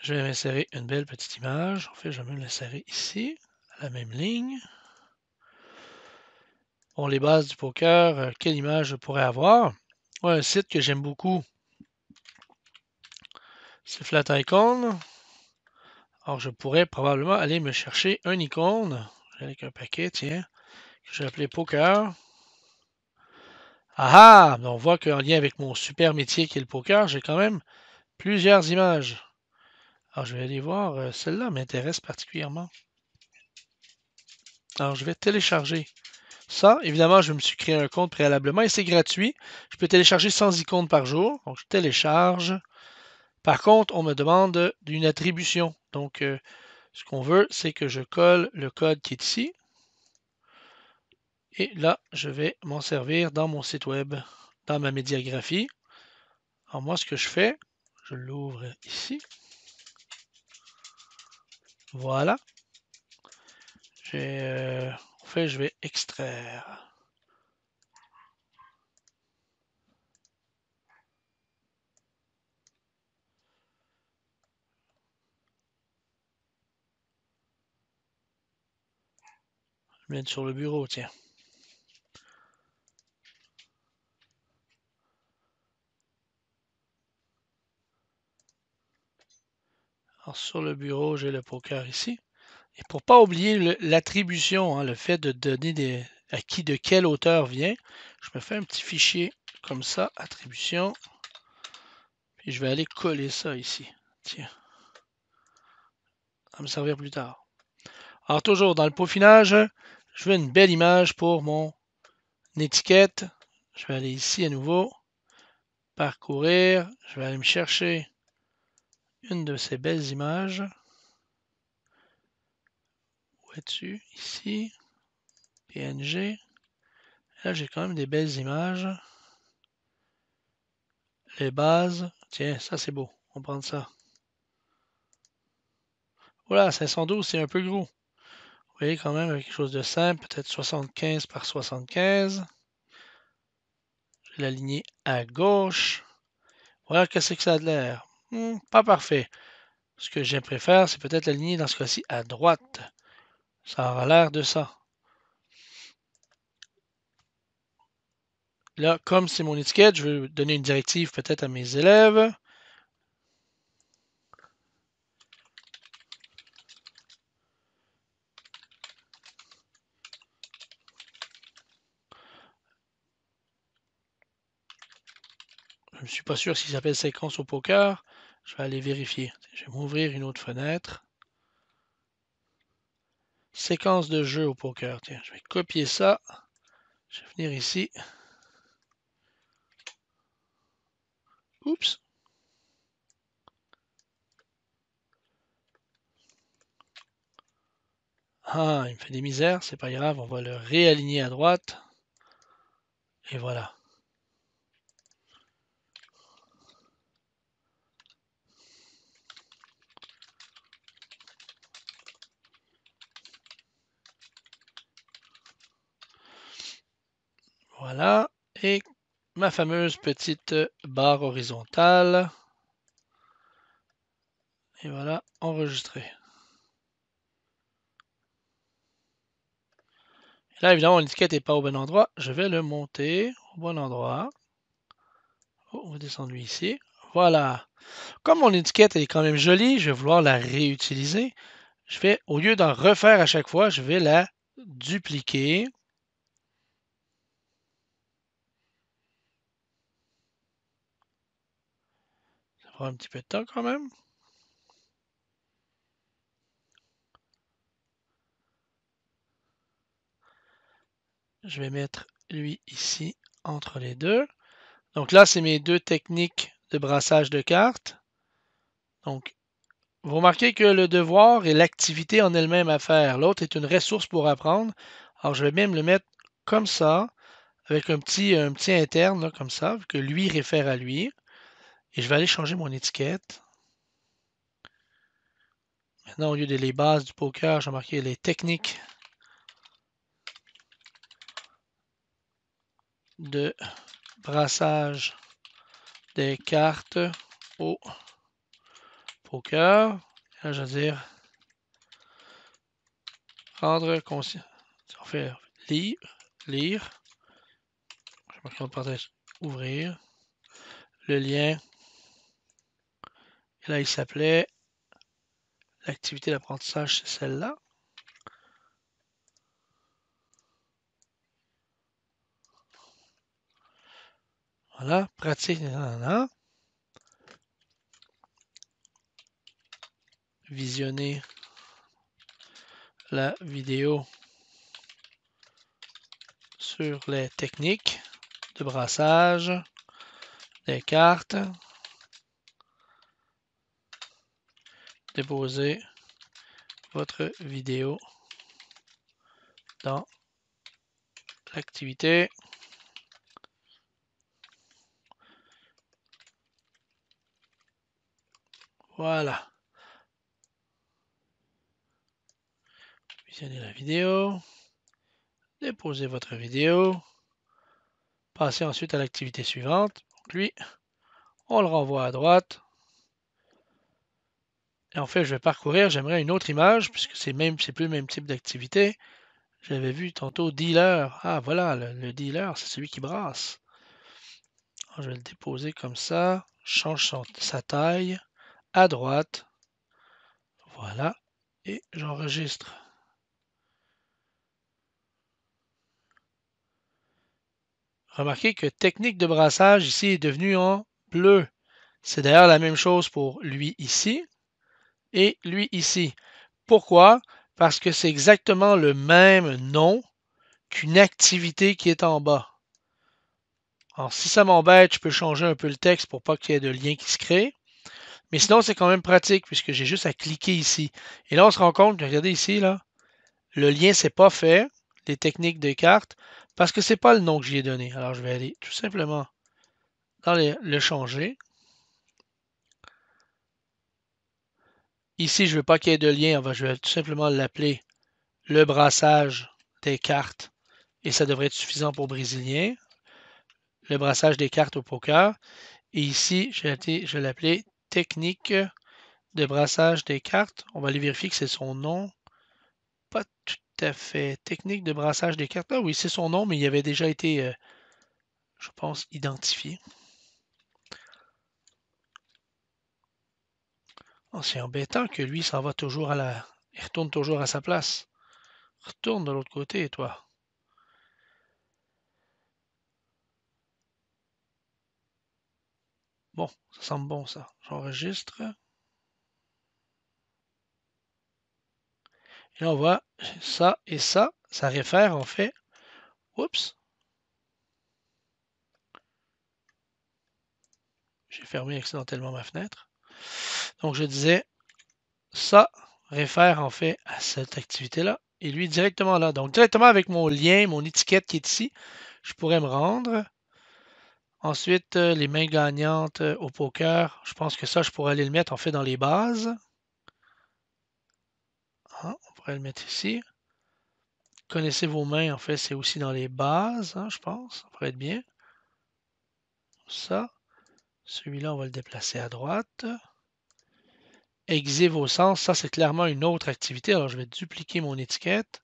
Je vais m'insérer une belle petite image. En fait, je vais me l'insérer ici, à la même ligne. Bon, les bases du poker, euh, quelle image je pourrais avoir? Ouais, un site que j'aime beaucoup, c'est Flat Icon. Alors, je pourrais probablement aller me chercher un icône avec un paquet, tiens, que j'ai appeler Poker. Ah ah! On voit qu'en lien avec mon super métier qui est le poker, j'ai quand même plusieurs images. Alors, je vais aller voir. Euh, celle-là m'intéresse particulièrement. Alors, je vais télécharger ça. Évidemment, je me suis créé un compte préalablement et c'est gratuit. Je peux télécharger 100 icônes par jour. Donc, je télécharge. Par contre, on me demande une attribution. Donc, euh, ce qu'on veut, c'est que je colle le code qui est ici. Et là, je vais m'en servir dans mon site web, dans ma médiagraphie. Alors moi, ce que je fais, je l'ouvre ici. Voilà. J'ai, euh, en fait, je vais extraire. Je mettre sur le bureau, tiens. sur le bureau, j'ai le poker ici. Et pour pas oublier l'attribution, hein, le fait de donner des, à qui de quel auteur vient, je me fais un petit fichier comme ça, attribution. Puis je vais aller coller ça ici. Tiens. Ça va me servir plus tard. Alors toujours dans le peaufinage, je veux une belle image pour mon étiquette. Je vais aller ici à nouveau. Parcourir. Je vais aller me chercher une de ces belles images. Où es-tu Ici. PNG. Là, j'ai quand même des belles images. Les bases. Tiens, ça c'est beau. On prend ça. Voilà, 512, c'est un peu gros. Vous voyez quand même quelque chose de simple, peut-être 75 par 75. Je vais l'aligner à gauche. Voilà qu'est-ce que ça a de l'air. Hmm, pas parfait. Ce que j'aime faire, c'est peut-être l'aligner dans ce cas-ci à droite. Ça aura l'air de ça. Là, comme c'est mon étiquette, je vais donner une directive peut-être à mes élèves. Je ne suis pas sûr s'il s'appelle « séquence au poker. Je vais aller vérifier. Je vais m'ouvrir une autre fenêtre. Séquence de jeu au poker. je vais copier ça. Je vais venir ici. Oups. Ah, il me fait des misères, c'est pas grave, on va le réaligner à droite. Et voilà. Et ma fameuse petite barre horizontale. Et voilà, enregistré. là, évidemment, l'étiquette n'est pas au bon endroit. Je vais le monter au bon endroit. Oh, on va descendre ici. Voilà. Comme mon étiquette est quand même jolie, je vais vouloir la réutiliser. Je vais, au lieu d'en refaire à chaque fois, je vais la dupliquer. un petit peu de temps quand même. Je vais mettre lui ici entre les deux. Donc là, c'est mes deux techniques de brassage de cartes. Donc, vous remarquez que le devoir et l'activité en elle-même à faire. L'autre est une ressource pour apprendre. Alors, je vais même le mettre comme ça, avec un petit, un petit interne, comme ça, que lui réfère à lui. Et je vais aller changer mon étiquette. Maintenant, au lieu des les bases du poker, je vais marquer les techniques de brassage des cartes au poker. Là, je vais dire rendre conscient. On fait lire, lire. Je vais marquer en partage, ouvrir le lien Là, il s'appelait l'activité d'apprentissage, c'est celle-là. Voilà, pratique, Visionner la vidéo sur les techniques de brassage, des cartes, déposer votre vidéo dans l'activité. Voilà. Visionnez la vidéo. Déposez votre vidéo. Passez ensuite à l'activité suivante. lui, on le renvoie à droite en fait, je vais parcourir, j'aimerais une autre image, puisque c'est même, c'est plus le même type d'activité. J'avais vu tantôt dealer. Ah, voilà, le, dealer, c'est celui qui brasse. je vais le déposer comme ça. Change sa taille. À droite. Voilà. Et j'enregistre. Remarquez que technique de brassage ici est devenue en bleu. C'est d'ailleurs la même chose pour lui ici et lui ici. Pourquoi? Parce que c'est exactement le même nom qu'une activité qui est en bas. Alors, si ça m'embête, je peux changer un peu le texte pour pas qu'il y ait de lien qui se crée. Mais sinon, c'est quand même pratique puisque j'ai juste à cliquer ici. Et là, on se rend compte, regardez ici, là, le lien s'est pas fait, les techniques de cartes, parce que c'est pas le nom que j'y ai donné. Alors, je vais aller tout simplement dans le changer. Ici, je ne veux pas qu'il y ait de lien. Je vais tout simplement l'appeler le brassage des cartes. Et ça devrait être suffisant pour Brésilien. Le brassage des cartes au poker. Et ici, je vais l'appeler technique de brassage des cartes. On va aller vérifier que c'est son nom. Pas tout à fait. Technique de brassage des cartes. Ah oui, c'est son nom, mais il avait déjà été, euh, je pense, identifié. Oh, c'est embêtant que lui s'en va toujours à la, Il retourne toujours à sa place. Retourne de l'autre côté, toi. Bon, ça semble bon ça. J'enregistre. Et là, on voit ça et ça. Ça réfère en fait. Oups. J'ai fermé accidentellement ma fenêtre. Donc je disais, ça réfère en fait à cette activité-là et lui directement là. Donc directement avec mon lien, mon étiquette qui est ici, je pourrais me rendre. Ensuite, euh, les mains gagnantes euh, au poker, je pense que ça, je pourrais aller le mettre en fait dans les bases. Ah, on pourrait le mettre ici. Connaissez vos mains, en fait, c'est aussi dans les bases, hein, je pense. Ça pourrait être bien. Ça. Celui-là, on va le déplacer à droite aiguiser vos sens, ça c'est clairement une autre activité. Alors je vais dupliquer mon étiquette.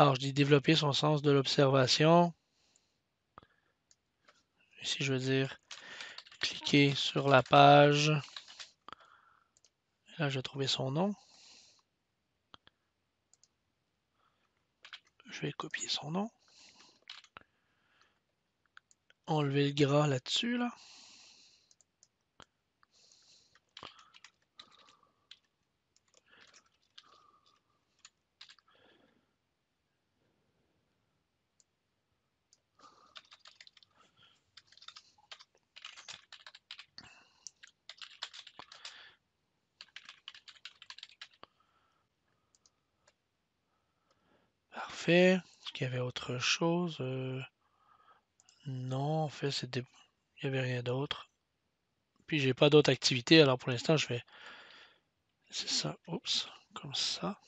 Alors, je dis développer son sens de l'observation. Ici, je veux dire cliquer sur la page. Là, je vais trouver son nom. Je vais copier son nom. Enlever le gras là-dessus, là. -dessus, là qu'il y avait autre chose euh, Non, en fait, c'était... il avait rien d'autre. Puis j'ai pas d'autres activités, alors pour l'instant, je vais... C'est ça, oups, comme ça.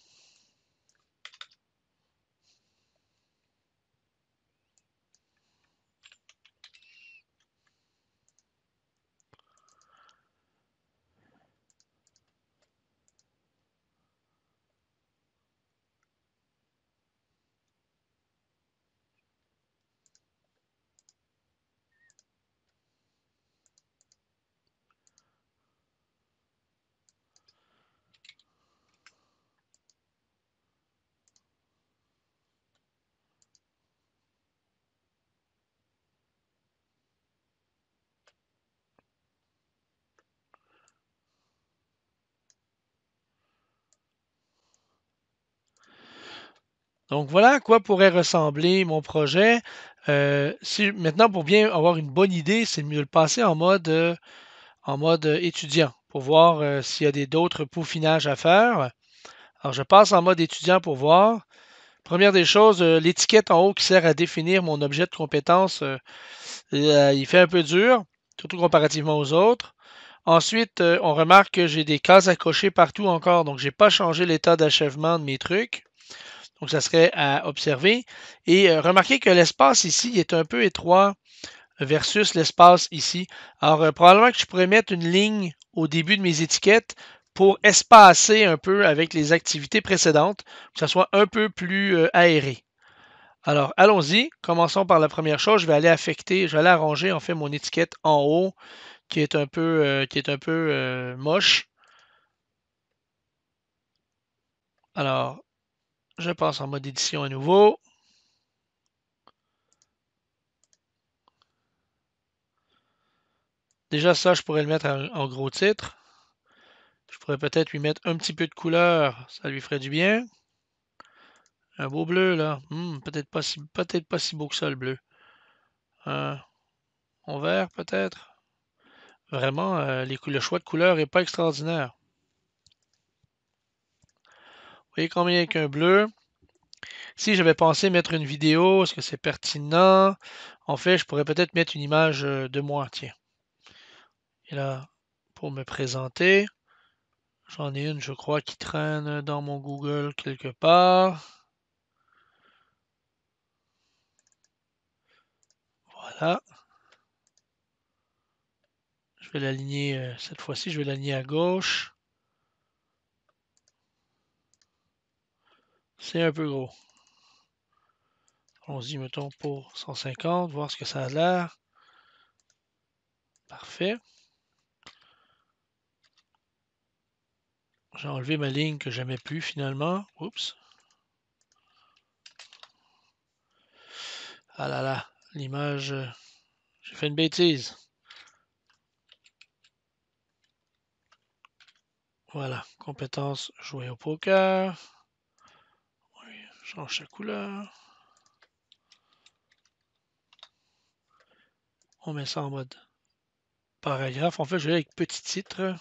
Donc voilà à quoi pourrait ressembler mon projet. Euh, maintenant, pour bien avoir une bonne idée, c'est mieux le passer en mode, euh, euh, étudiant pour voir s'il y a d'autres peaufinages à faire. Alors je passe en mode étudiant pour voir. Première des choses, l'étiquette en haut qui sert à définir mon objet de compétence, il fait un peu dur, surtout comparativement aux autres. Ensuite, on remarque que j'ai des cases à cocher partout encore, donc je n'ai pas changé l'état d'achèvement de mes trucs. Donc, ça serait à observer. Et euh, remarquez que l'espace ici est un peu étroit versus l'espace ici. Alors, euh, probablement que je pourrais mettre une ligne au début de mes étiquettes pour espacer un peu avec les activités précédentes, que ça soit un peu plus euh, aéré. Alors, allons-y. Commençons par la première chose. Je vais aller affecter, je vais aller arranger en fait mon étiquette en haut qui est un peu, qui est un peu moche. Alors, je passe en mode édition à nouveau. Déjà ça, je pourrais le mettre en, gros titre. Je pourrais peut-être lui mettre un petit peu de couleur. Ça lui ferait du bien. Un beau bleu, là. Hmm, peut-être pas, si, beau que ça, le bleu. Euh, en vert, peut-être. Vraiment, euh, le choix de couleur n'est pas extraordinaire combien avec un bleu? Si j'avais pensé mettre une vidéo, est-ce que c'est pertinent? En fait, je pourrais peut-être mettre une image euh, de moi, tiens. Et là, pour me présenter, j'en ai une, je crois, qui traîne dans mon Google quelque part. Voilà. Je vais l'aligner, euh, cette fois-ci, je vais l'aligner à gauche. C'est un peu gros. Allons-y, mettons, pour 150, voir ce que ça a l'air. Parfait. J'ai enlevé ma ligne que j'aimais plus finalement. Oups. Ah là là, l'image... Euh, j'ai fait une bêtise. Voilà, compétence jouer au poker. Change sa couleur. On met ça en mode paragraphe. En fait, je vais avec petit titre.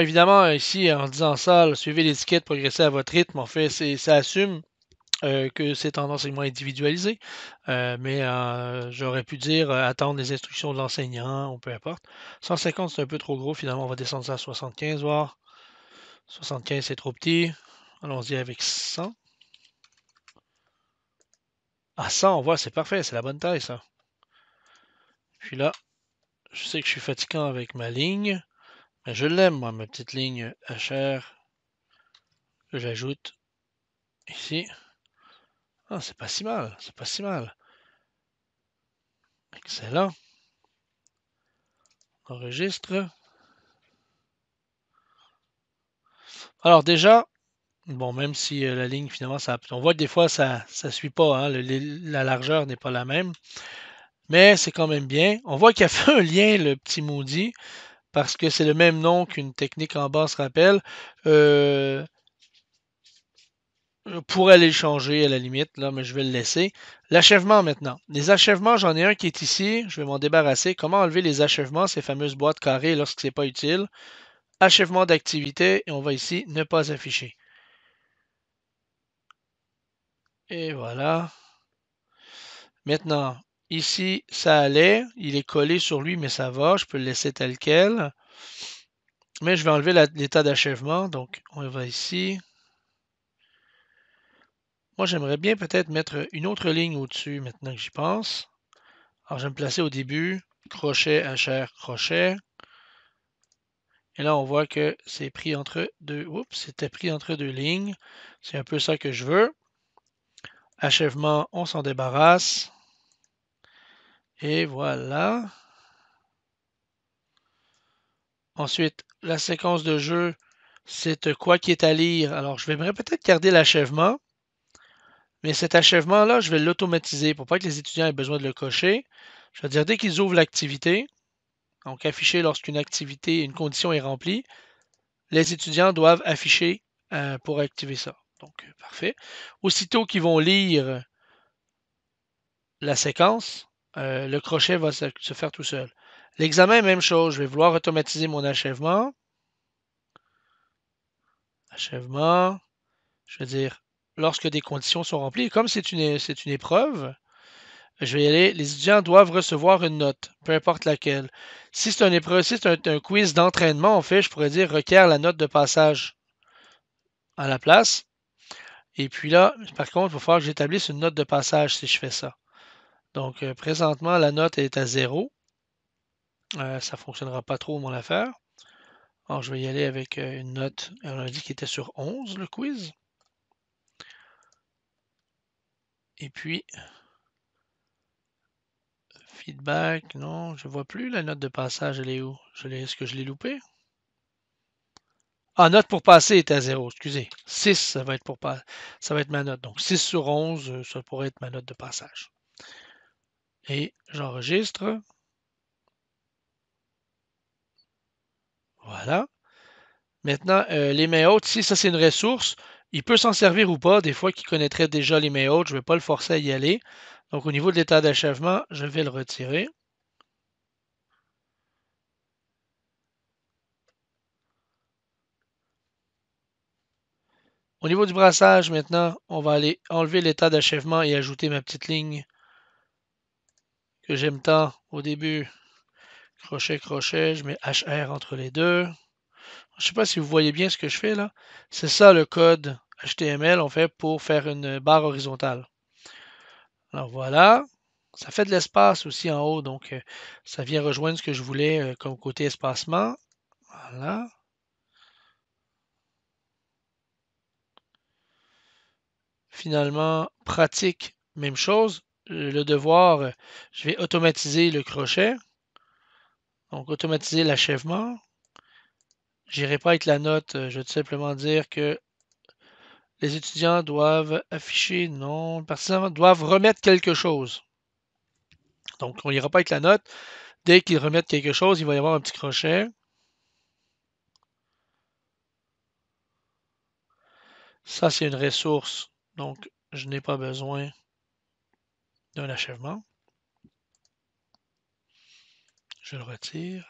évidemment, ici, en disant ça, suivez l'étiquette, progressez à votre rythme. En fait, ça assume euh, que c'est tendances enseignement individualisé, euh, mais euh, j'aurais pu dire attendre les instructions de l'enseignant, ou peu importe. 150, c'est un peu trop gros. Finalement, on va descendre ça à 75, voir. 75, c'est trop petit. Allons-y avec 100. à 100, on voit, c'est parfait, c'est la bonne taille, ça. Puis là, je sais que je suis fatiguant avec ma ligne je l'aime, moi, ma petite ligne HR que j'ajoute ici. Ah, c'est pas si mal, c'est pas si mal. Excellent. Enregistre. Alors déjà, bon, même si euh, la ligne finalement, ça, on voit que des fois ça ne suit pas, hein, la largeur n'est pas la même, mais c'est quand même bien. On voit qu'il a fait un lien, le petit maudit, parce que c'est le même nom qu'une technique en bas se rappelle, Je euh, pourrais aller le changer à la limite, là, mais je vais le laisser. L'achèvement maintenant. Les achèvements, j'en ai un qui est ici. Je vais m'en débarrasser. Comment enlever les achèvements, ces fameuses boîtes carrées lorsque ce n'est pas utile? Achèvement d'activité, et on va ici ne pas afficher. Et voilà. Maintenant, Ici, ça allait. Il est collé sur lui, mais ça va. Je peux le laisser tel quel. Mais je vais enlever l'état d'achèvement. Donc, on va ici. Moi, j'aimerais bien peut-être mettre une autre ligne au-dessus, maintenant que j'y pense. Alors, je vais me placer au début. Crochet, HR, crochet. Et là, on voit que c'est pris entre deux. Oups, c'était pris entre deux lignes. C'est un peu ça que je veux. Achèvement, on s'en débarrasse. Et voilà. Ensuite, la séquence de jeu, c'est quoi qui est à lire. Alors, je vais peut-être garder l'achèvement, mais cet achèvement-là, je vais l'automatiser pour pas que les étudiants aient besoin de le cocher. Je veux dire, dès qu'ils ouvrent l'activité, donc afficher lorsqu'une activité, une condition est remplie, les étudiants doivent afficher euh, pour activer ça. Donc, euh, parfait. Aussitôt qu'ils vont lire la séquence, euh, le crochet va se, faire tout seul. L'examen, même chose. Je vais vouloir automatiser mon achèvement. Achèvement. Je veux dire, lorsque des conditions sont remplies, comme c'est une, épreuve, je vais aller. Les étudiants doivent recevoir une note, peu importe laquelle. Si c'est un, si c'est un, quiz d'entraînement, en fait, je pourrais dire requiert la note de passage à la place. Et puis là, par contre, il va falloir que j'établisse une note de passage si je fais ça. Donc, euh, présentement, la note est à 0. Euh, ça ne fonctionnera pas trop, mon affaire. Alors, je vais y aller avec euh, une note. On a dit qu'il était sur 11, le quiz. Et puis, feedback, non, je ne vois plus la note de passage, elle est où? Est-ce que je l'ai loupé? Ah, note pour passer est à 0, excusez. 6, ça va être pour pas, ça va être ma note. Donc 6 sur 11, ça pourrait être ma note de passage et j'enregistre. Voilà. Maintenant, euh, les hautes, si ça c'est une ressource, il peut s'en servir ou pas. Des fois qu'il connaîtrait déjà les hautes. je ne vais pas le forcer à y aller. Donc au niveau de l'état d'achèvement, je vais le retirer. Au niveau du brassage, maintenant, on va aller enlever l'état d'achèvement et ajouter ma petite ligne que j'aime tant au début. Crochet, crochet, je mets HR entre les deux. Je ne sais pas si vous voyez bien ce que je fais là. C'est ça le code HTML, on fait, pour faire une barre horizontale. Alors voilà. Ça fait de l'espace aussi en haut, donc euh, ça vient rejoindre ce que je voulais euh, comme côté espacement. Voilà. Finalement, pratique, même chose. Euh, le devoir, euh, je vais automatiser le crochet. Donc, automatiser l'achèvement. n'irai pas avec la note, euh, je vais simplement dire que les étudiants doivent afficher, non, partisan doivent remettre quelque chose. Donc, on n'ira pas avec la note. Dès qu'ils remettent quelque chose, il va y avoir un petit crochet. Ça, c'est une ressource, donc je n'ai pas besoin d'un achèvement. Je le retire.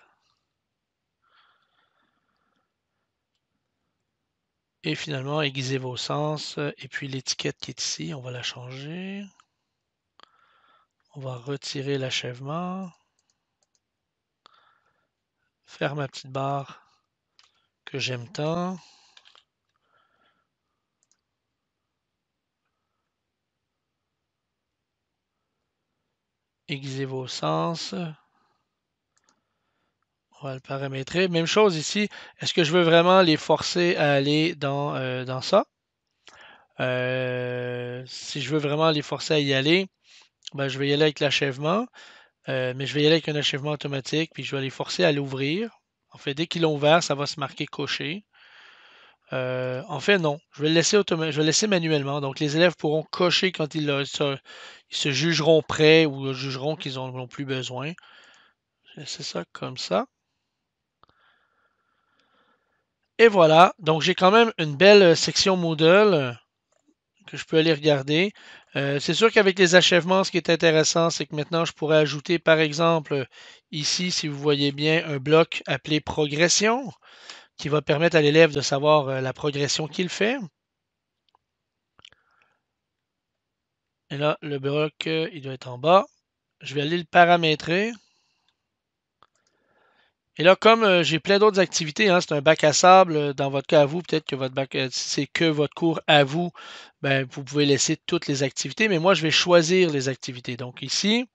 Et finalement, aiguisez vos sens. Euh, et puis l'étiquette qui est ici, on va la changer. On va retirer l'achèvement. Faire ma petite barre que j'aime tant. Aiguisez vos sens. On va le paramétrer. Même chose ici. Est-ce que je veux vraiment les forcer à aller dans, euh, ça? Euh, si je veux vraiment les forcer à y aller, ben, je vais y aller avec l'achèvement. Euh, mais je vais y aller avec un achèvement automatique, puis je vais les forcer à l'ouvrir. En fait, dès qu'ils l'ont ouvert, ça va se marquer Cocher ». Euh, en fait, non. Je vais, le laisser je vais laisser manuellement. Donc, les élèves pourront cocher quand ils, euh, se, jugeront prêts ou euh, jugeront qu'ils n'en ont plus besoin. Je vais laisser ça comme ça. Et voilà. Donc, j'ai quand même une belle section Moodle que je peux aller regarder. c'est sûr qu'avec les achèvements, ce qui est intéressant, c'est que maintenant, je pourrais ajouter, par exemple, ici, si vous voyez bien, un bloc appelé progression qui va permettre à l'élève de savoir euh, la progression qu'il fait. Et là, le bloc, euh, il doit être en bas. Je vais aller le paramétrer. Et là, comme euh, j'ai plein d'autres activités, hein, c'est un bac à sable, dans votre cas à vous, peut-être que votre bac, c'est que votre cours à vous, ben, vous pouvez laisser toutes les activités, mais moi, je vais choisir les activités. Donc ici,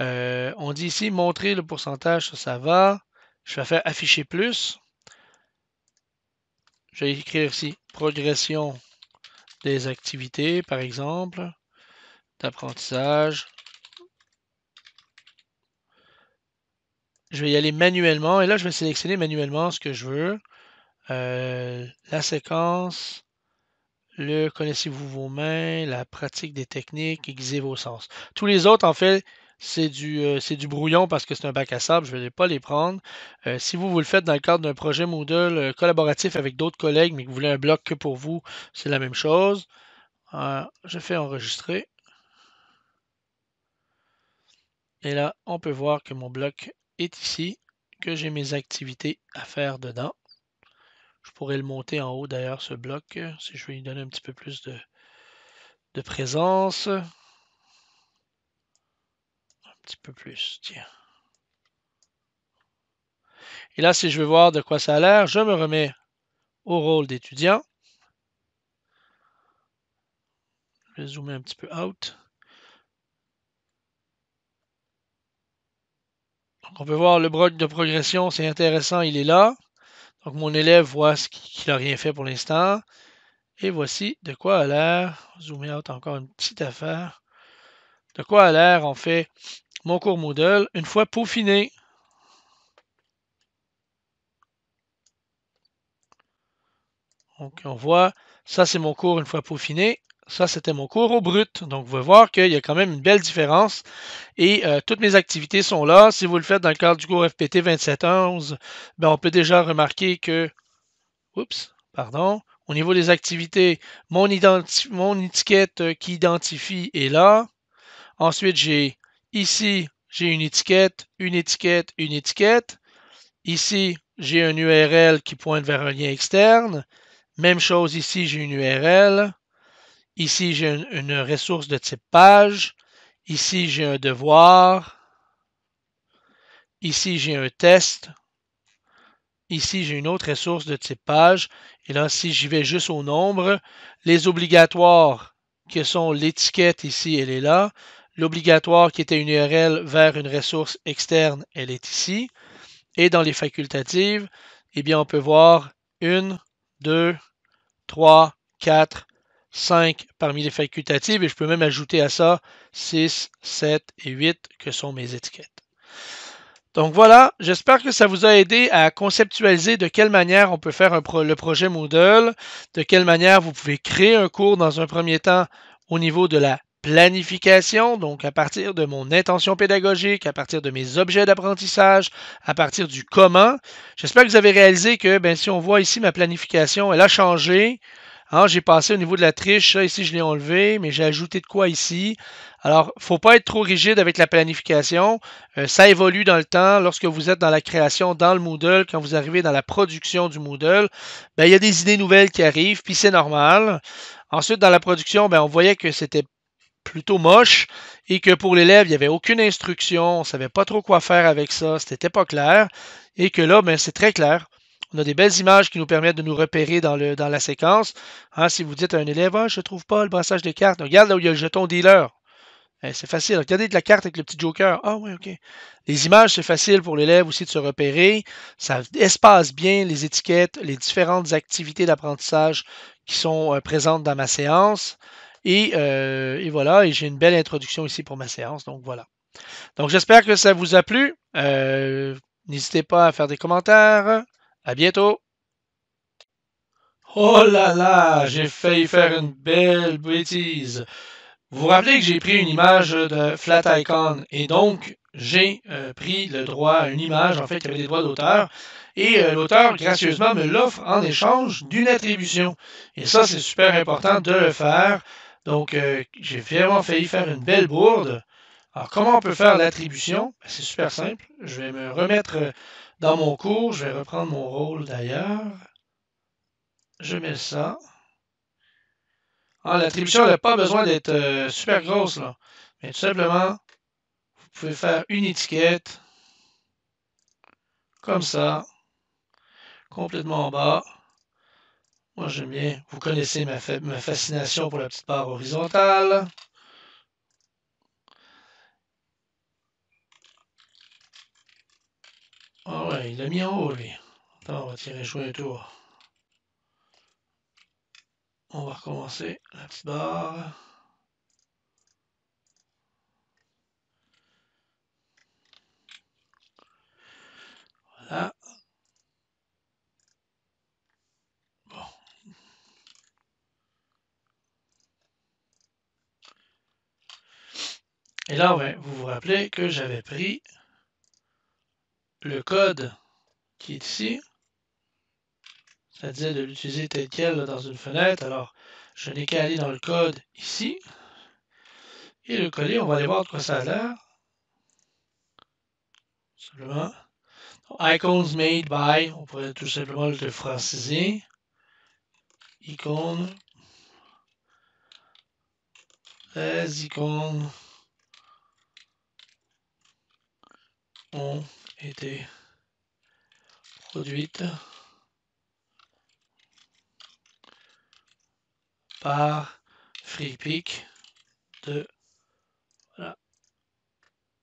on dit ici, montrer le pourcentage, ça va. Je vais faire afficher plus. Je vais écrire ici progression des activités, par exemple, d'apprentissage. Je vais y aller manuellement et là, je vais sélectionner manuellement ce que je veux. Euh, la séquence, le connaissez-vous vos mains, la pratique des techniques, aiguisez vos sens. Tous les autres, en fait, euh, c'est du, brouillon parce que c'est un bac à sable, je ne vais pas les prendre. Euh, si vous, vous le faites dans le cadre d'un projet Moodle euh, collaboratif avec d'autres collègues, mais que vous voulez un bloc que pour vous, c'est la même chose. je fais enregistrer. Et là, on peut voir que mon bloc est ici, que j'ai mes activités à faire dedans. Je pourrais le monter en haut d'ailleurs, ce bloc, si je vais lui donner un petit peu plus de présence petit peu plus. Tiens. Et là, si je veux voir de quoi ça a l'air, je me remets au rôle d'étudiant. Je vais zoomer un petit peu out. on peut voir le bloc de progression, c'est intéressant, il est là. Donc, mon élève voit ce qu'il n'a rien fait pour l'instant. Et voici de quoi a l'air, zoomer out encore une petite affaire, de quoi a l'air on fait mon cours Moodle une fois peaufiné. Donc, on voit, ça c'est mon cours une fois peaufiné. Ça, c'était mon cours au brut. Donc, vous pouvez voir qu'il y a quand même une belle différence. Et euh, toutes mes activités sont là. Si vous le faites dans le cadre du cours FPT 2711, ben, on peut déjà remarquer que... Oups, pardon. Au niveau des activités, mon, mon étiquette euh, qui identifie est là. Ensuite, j'ai Ici, j'ai une étiquette, une étiquette, une étiquette. Ici, j'ai une URL qui pointe vers un lien externe. Même chose ici, j'ai une URL. Ici, j'ai une, ressource de type page. Ici, j'ai un devoir. Ici, j'ai un test. Ici, j'ai une autre ressource de type page. Et là, si j'y vais juste au nombre, les obligatoires, que sont l'étiquette ici, elle est là. L'obligatoire qui était une URL vers une ressource externe, elle est ici. Et dans les facultatives, eh bien, on peut voir une, deux, trois, quatre, cinq parmi les facultatives. Et je peux même ajouter à ça 6, 7 et 8 que sont mes étiquettes. Donc voilà, j'espère que ça vous a aidé à conceptualiser de quelle manière on peut faire le projet Moodle, de quelle manière vous pouvez créer un cours dans un premier temps au niveau de la planification, donc à partir de mon intention pédagogique, à partir de mes objets d'apprentissage, à partir du comment. J'espère que vous avez réalisé que ben, si on voit ici ma planification, elle a changé. Hein, j'ai passé au niveau de la triche, ça ici je l'ai enlevé, mais j'ai ajouté de quoi ici. Alors, faut pas être trop rigide avec la planification. Euh, ça évolue dans le temps. Lorsque vous êtes dans la création, dans le Moodle, quand vous arrivez dans la production du Moodle, ben, il y a des idées nouvelles qui arrivent, puis c'est normal. Ensuite, dans la production, ben, on voyait que c'était plutôt moche et que pour l'élève, il n'y avait aucune instruction, on ne savait pas trop quoi faire avec ça, c'était pas clair. Et que là, ben, c'est très clair. On a des belles images qui nous permettent de nous repérer dans, le, dans la séquence. Hein, si vous dites à un élève, ah, je ne trouve pas le brassage des cartes, regarde là où il y a le jeton dealer. Eh, c'est facile. Regardez de la carte avec le petit joker. Ah oui, OK. Les images, c'est facile pour l'élève aussi de se repérer. Ça espace bien les étiquettes, les différentes activités d'apprentissage qui sont euh, présentes dans ma séance. Euh, et, voilà, et j'ai une belle introduction ici pour ma séance. Donc voilà. Donc j'espère que ça vous a plu. Euh, n'hésitez pas à faire des commentaires. À bientôt. Oh là là, j'ai failli faire une belle bêtise. Vous vous rappelez que j'ai pris une image de Flat Icon et donc j'ai euh, pris le droit à une image, en fait, qui avait des droits d'auteur, et l'auteur, gracieusement, me l'offre en échange d'une attribution. Et ça, c'est super important de le faire donc, euh, j'ai vraiment failli faire une belle bourde. Alors, comment on peut faire l'attribution? Ben, c'est super simple. Je vais me remettre euh, dans mon cours. Je vais reprendre mon rôle d'ailleurs. Je mets ça. Ah, l'attribution n'a pas besoin d'être euh, super grosse. Là. Mais tout simplement, vous pouvez faire une étiquette. Comme ça. Complètement en bas. Moi, j'aime bien. Vous connaissez ma, fascination pour la petite barre horizontale. Ah ouais, il a mis en haut, lui. Attends, on va tirer jouer un tour. On va recommencer la petite barre. Voilà. Et là, ben, vous vous rappelez que j'avais pris le code qui est ici, c'est-à-dire de l'utiliser tel quel dans une fenêtre. Alors, je n'ai qu'à aller dans le code ici et le coller. On va aller voir de quoi ça a l'air. Simplement. icons made by, on pourrait tout simplement le franciser. Icône. Les icônes ont été produites par FreePic de voilà.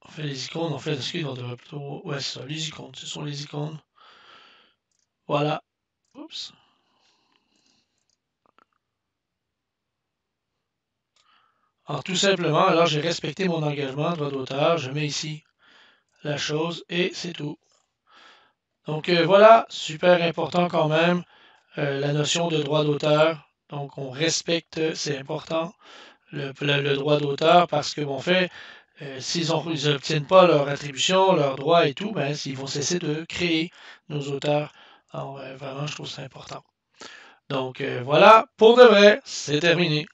On fait les icônes, en fait, excusez on devrait plutôt. Ouais, c'est ça, les icônes, ce sont les icônes. Voilà. Oups. Alors tout simplement, alors j'ai respecté mon engagement de droit d'auteur, je mets ici la chose et c'est tout. Donc euh, voilà, super important quand même, euh, la notion de droit d'auteur. Donc on respecte, c'est important, le, droit d'auteur parce que bon fait, euh, s'ils n'obtiennent pas leur attribution, leurs droits et tout, ben, ils vont cesser de créer nos auteurs. vraiment, je trouve ça important. Donc voilà, pour de vrai, c'est terminé.